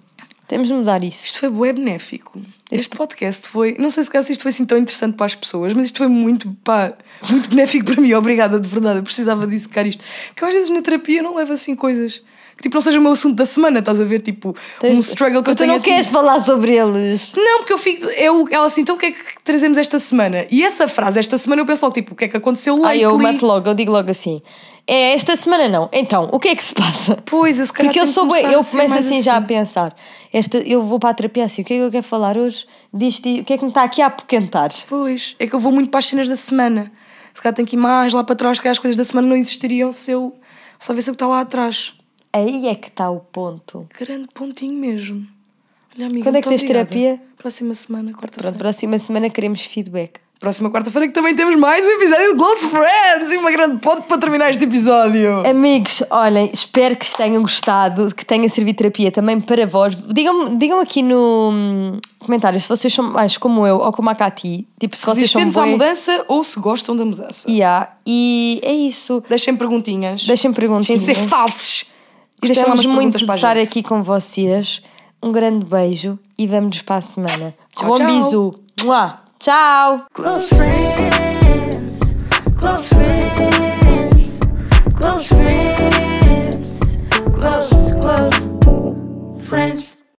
Temos de mudar isso. Isto foi bué benéfico. Este... este podcast foi. Não sei se isto foi assim tão interessante para as pessoas, mas isto foi muito, pá, muito benéfico para mim. Obrigada, de verdade. Eu precisava dissecar isto. Porque às vezes na terapia não levo assim coisas que tipo não seja o meu assunto da semana, estás a ver? Tipo, Tens... um struggle que eu então tenho. Tu não queres falar sobre eles? Não, porque eu fico. Eu, ela assim, então o que é que trazemos esta semana? E essa frase, esta semana, eu penso logo, tipo, o que é que aconteceu lá eu mato
logo, eu digo logo assim. É esta semana não. Então, o que é que se passa? Pois, eu se calhar Porque eu sou eu começo assim, assim, já a pensar. Esta, eu vou para a terapia assim, o que é que eu quero falar hoje? Disto, o que é que me está aqui a apoquentar? Pois, é que eu vou muito para as cenas da semana. Se calhar tenho que ir mais lá para trás, que as coisas da semana não existiriam
se eu só visse o que está lá atrás. Aí é que está o ponto. Grande pontinho mesmo. Olha, amiga, Quando é que tens obrigada. terapia?
Próxima semana, quarta-feira. Pronto, próxima semana queremos feedback próxima quarta-feira que também temos mais um episódio de Close Friends e uma grande ponte para terminar este episódio. Amigos, olhem, espero que tenham gostado, que tenha servido terapia também para vós. Digam, digam aqui no hum, comentário se vocês são mais como eu ou como a Cati. Tipo, se vocês são. Boas... à
mudança ou se gostam da mudança.
Yeah. E é isso. Deixem perguntinhas. Deixem perguntinhas. Sem ser falsos.
Gostamos muito de estar
aqui com vocês. Um grande beijo e vamos para a semana. Tchau, Bom tchau. bisu. Mua. Close friends, close friends, close friends, close, close friends.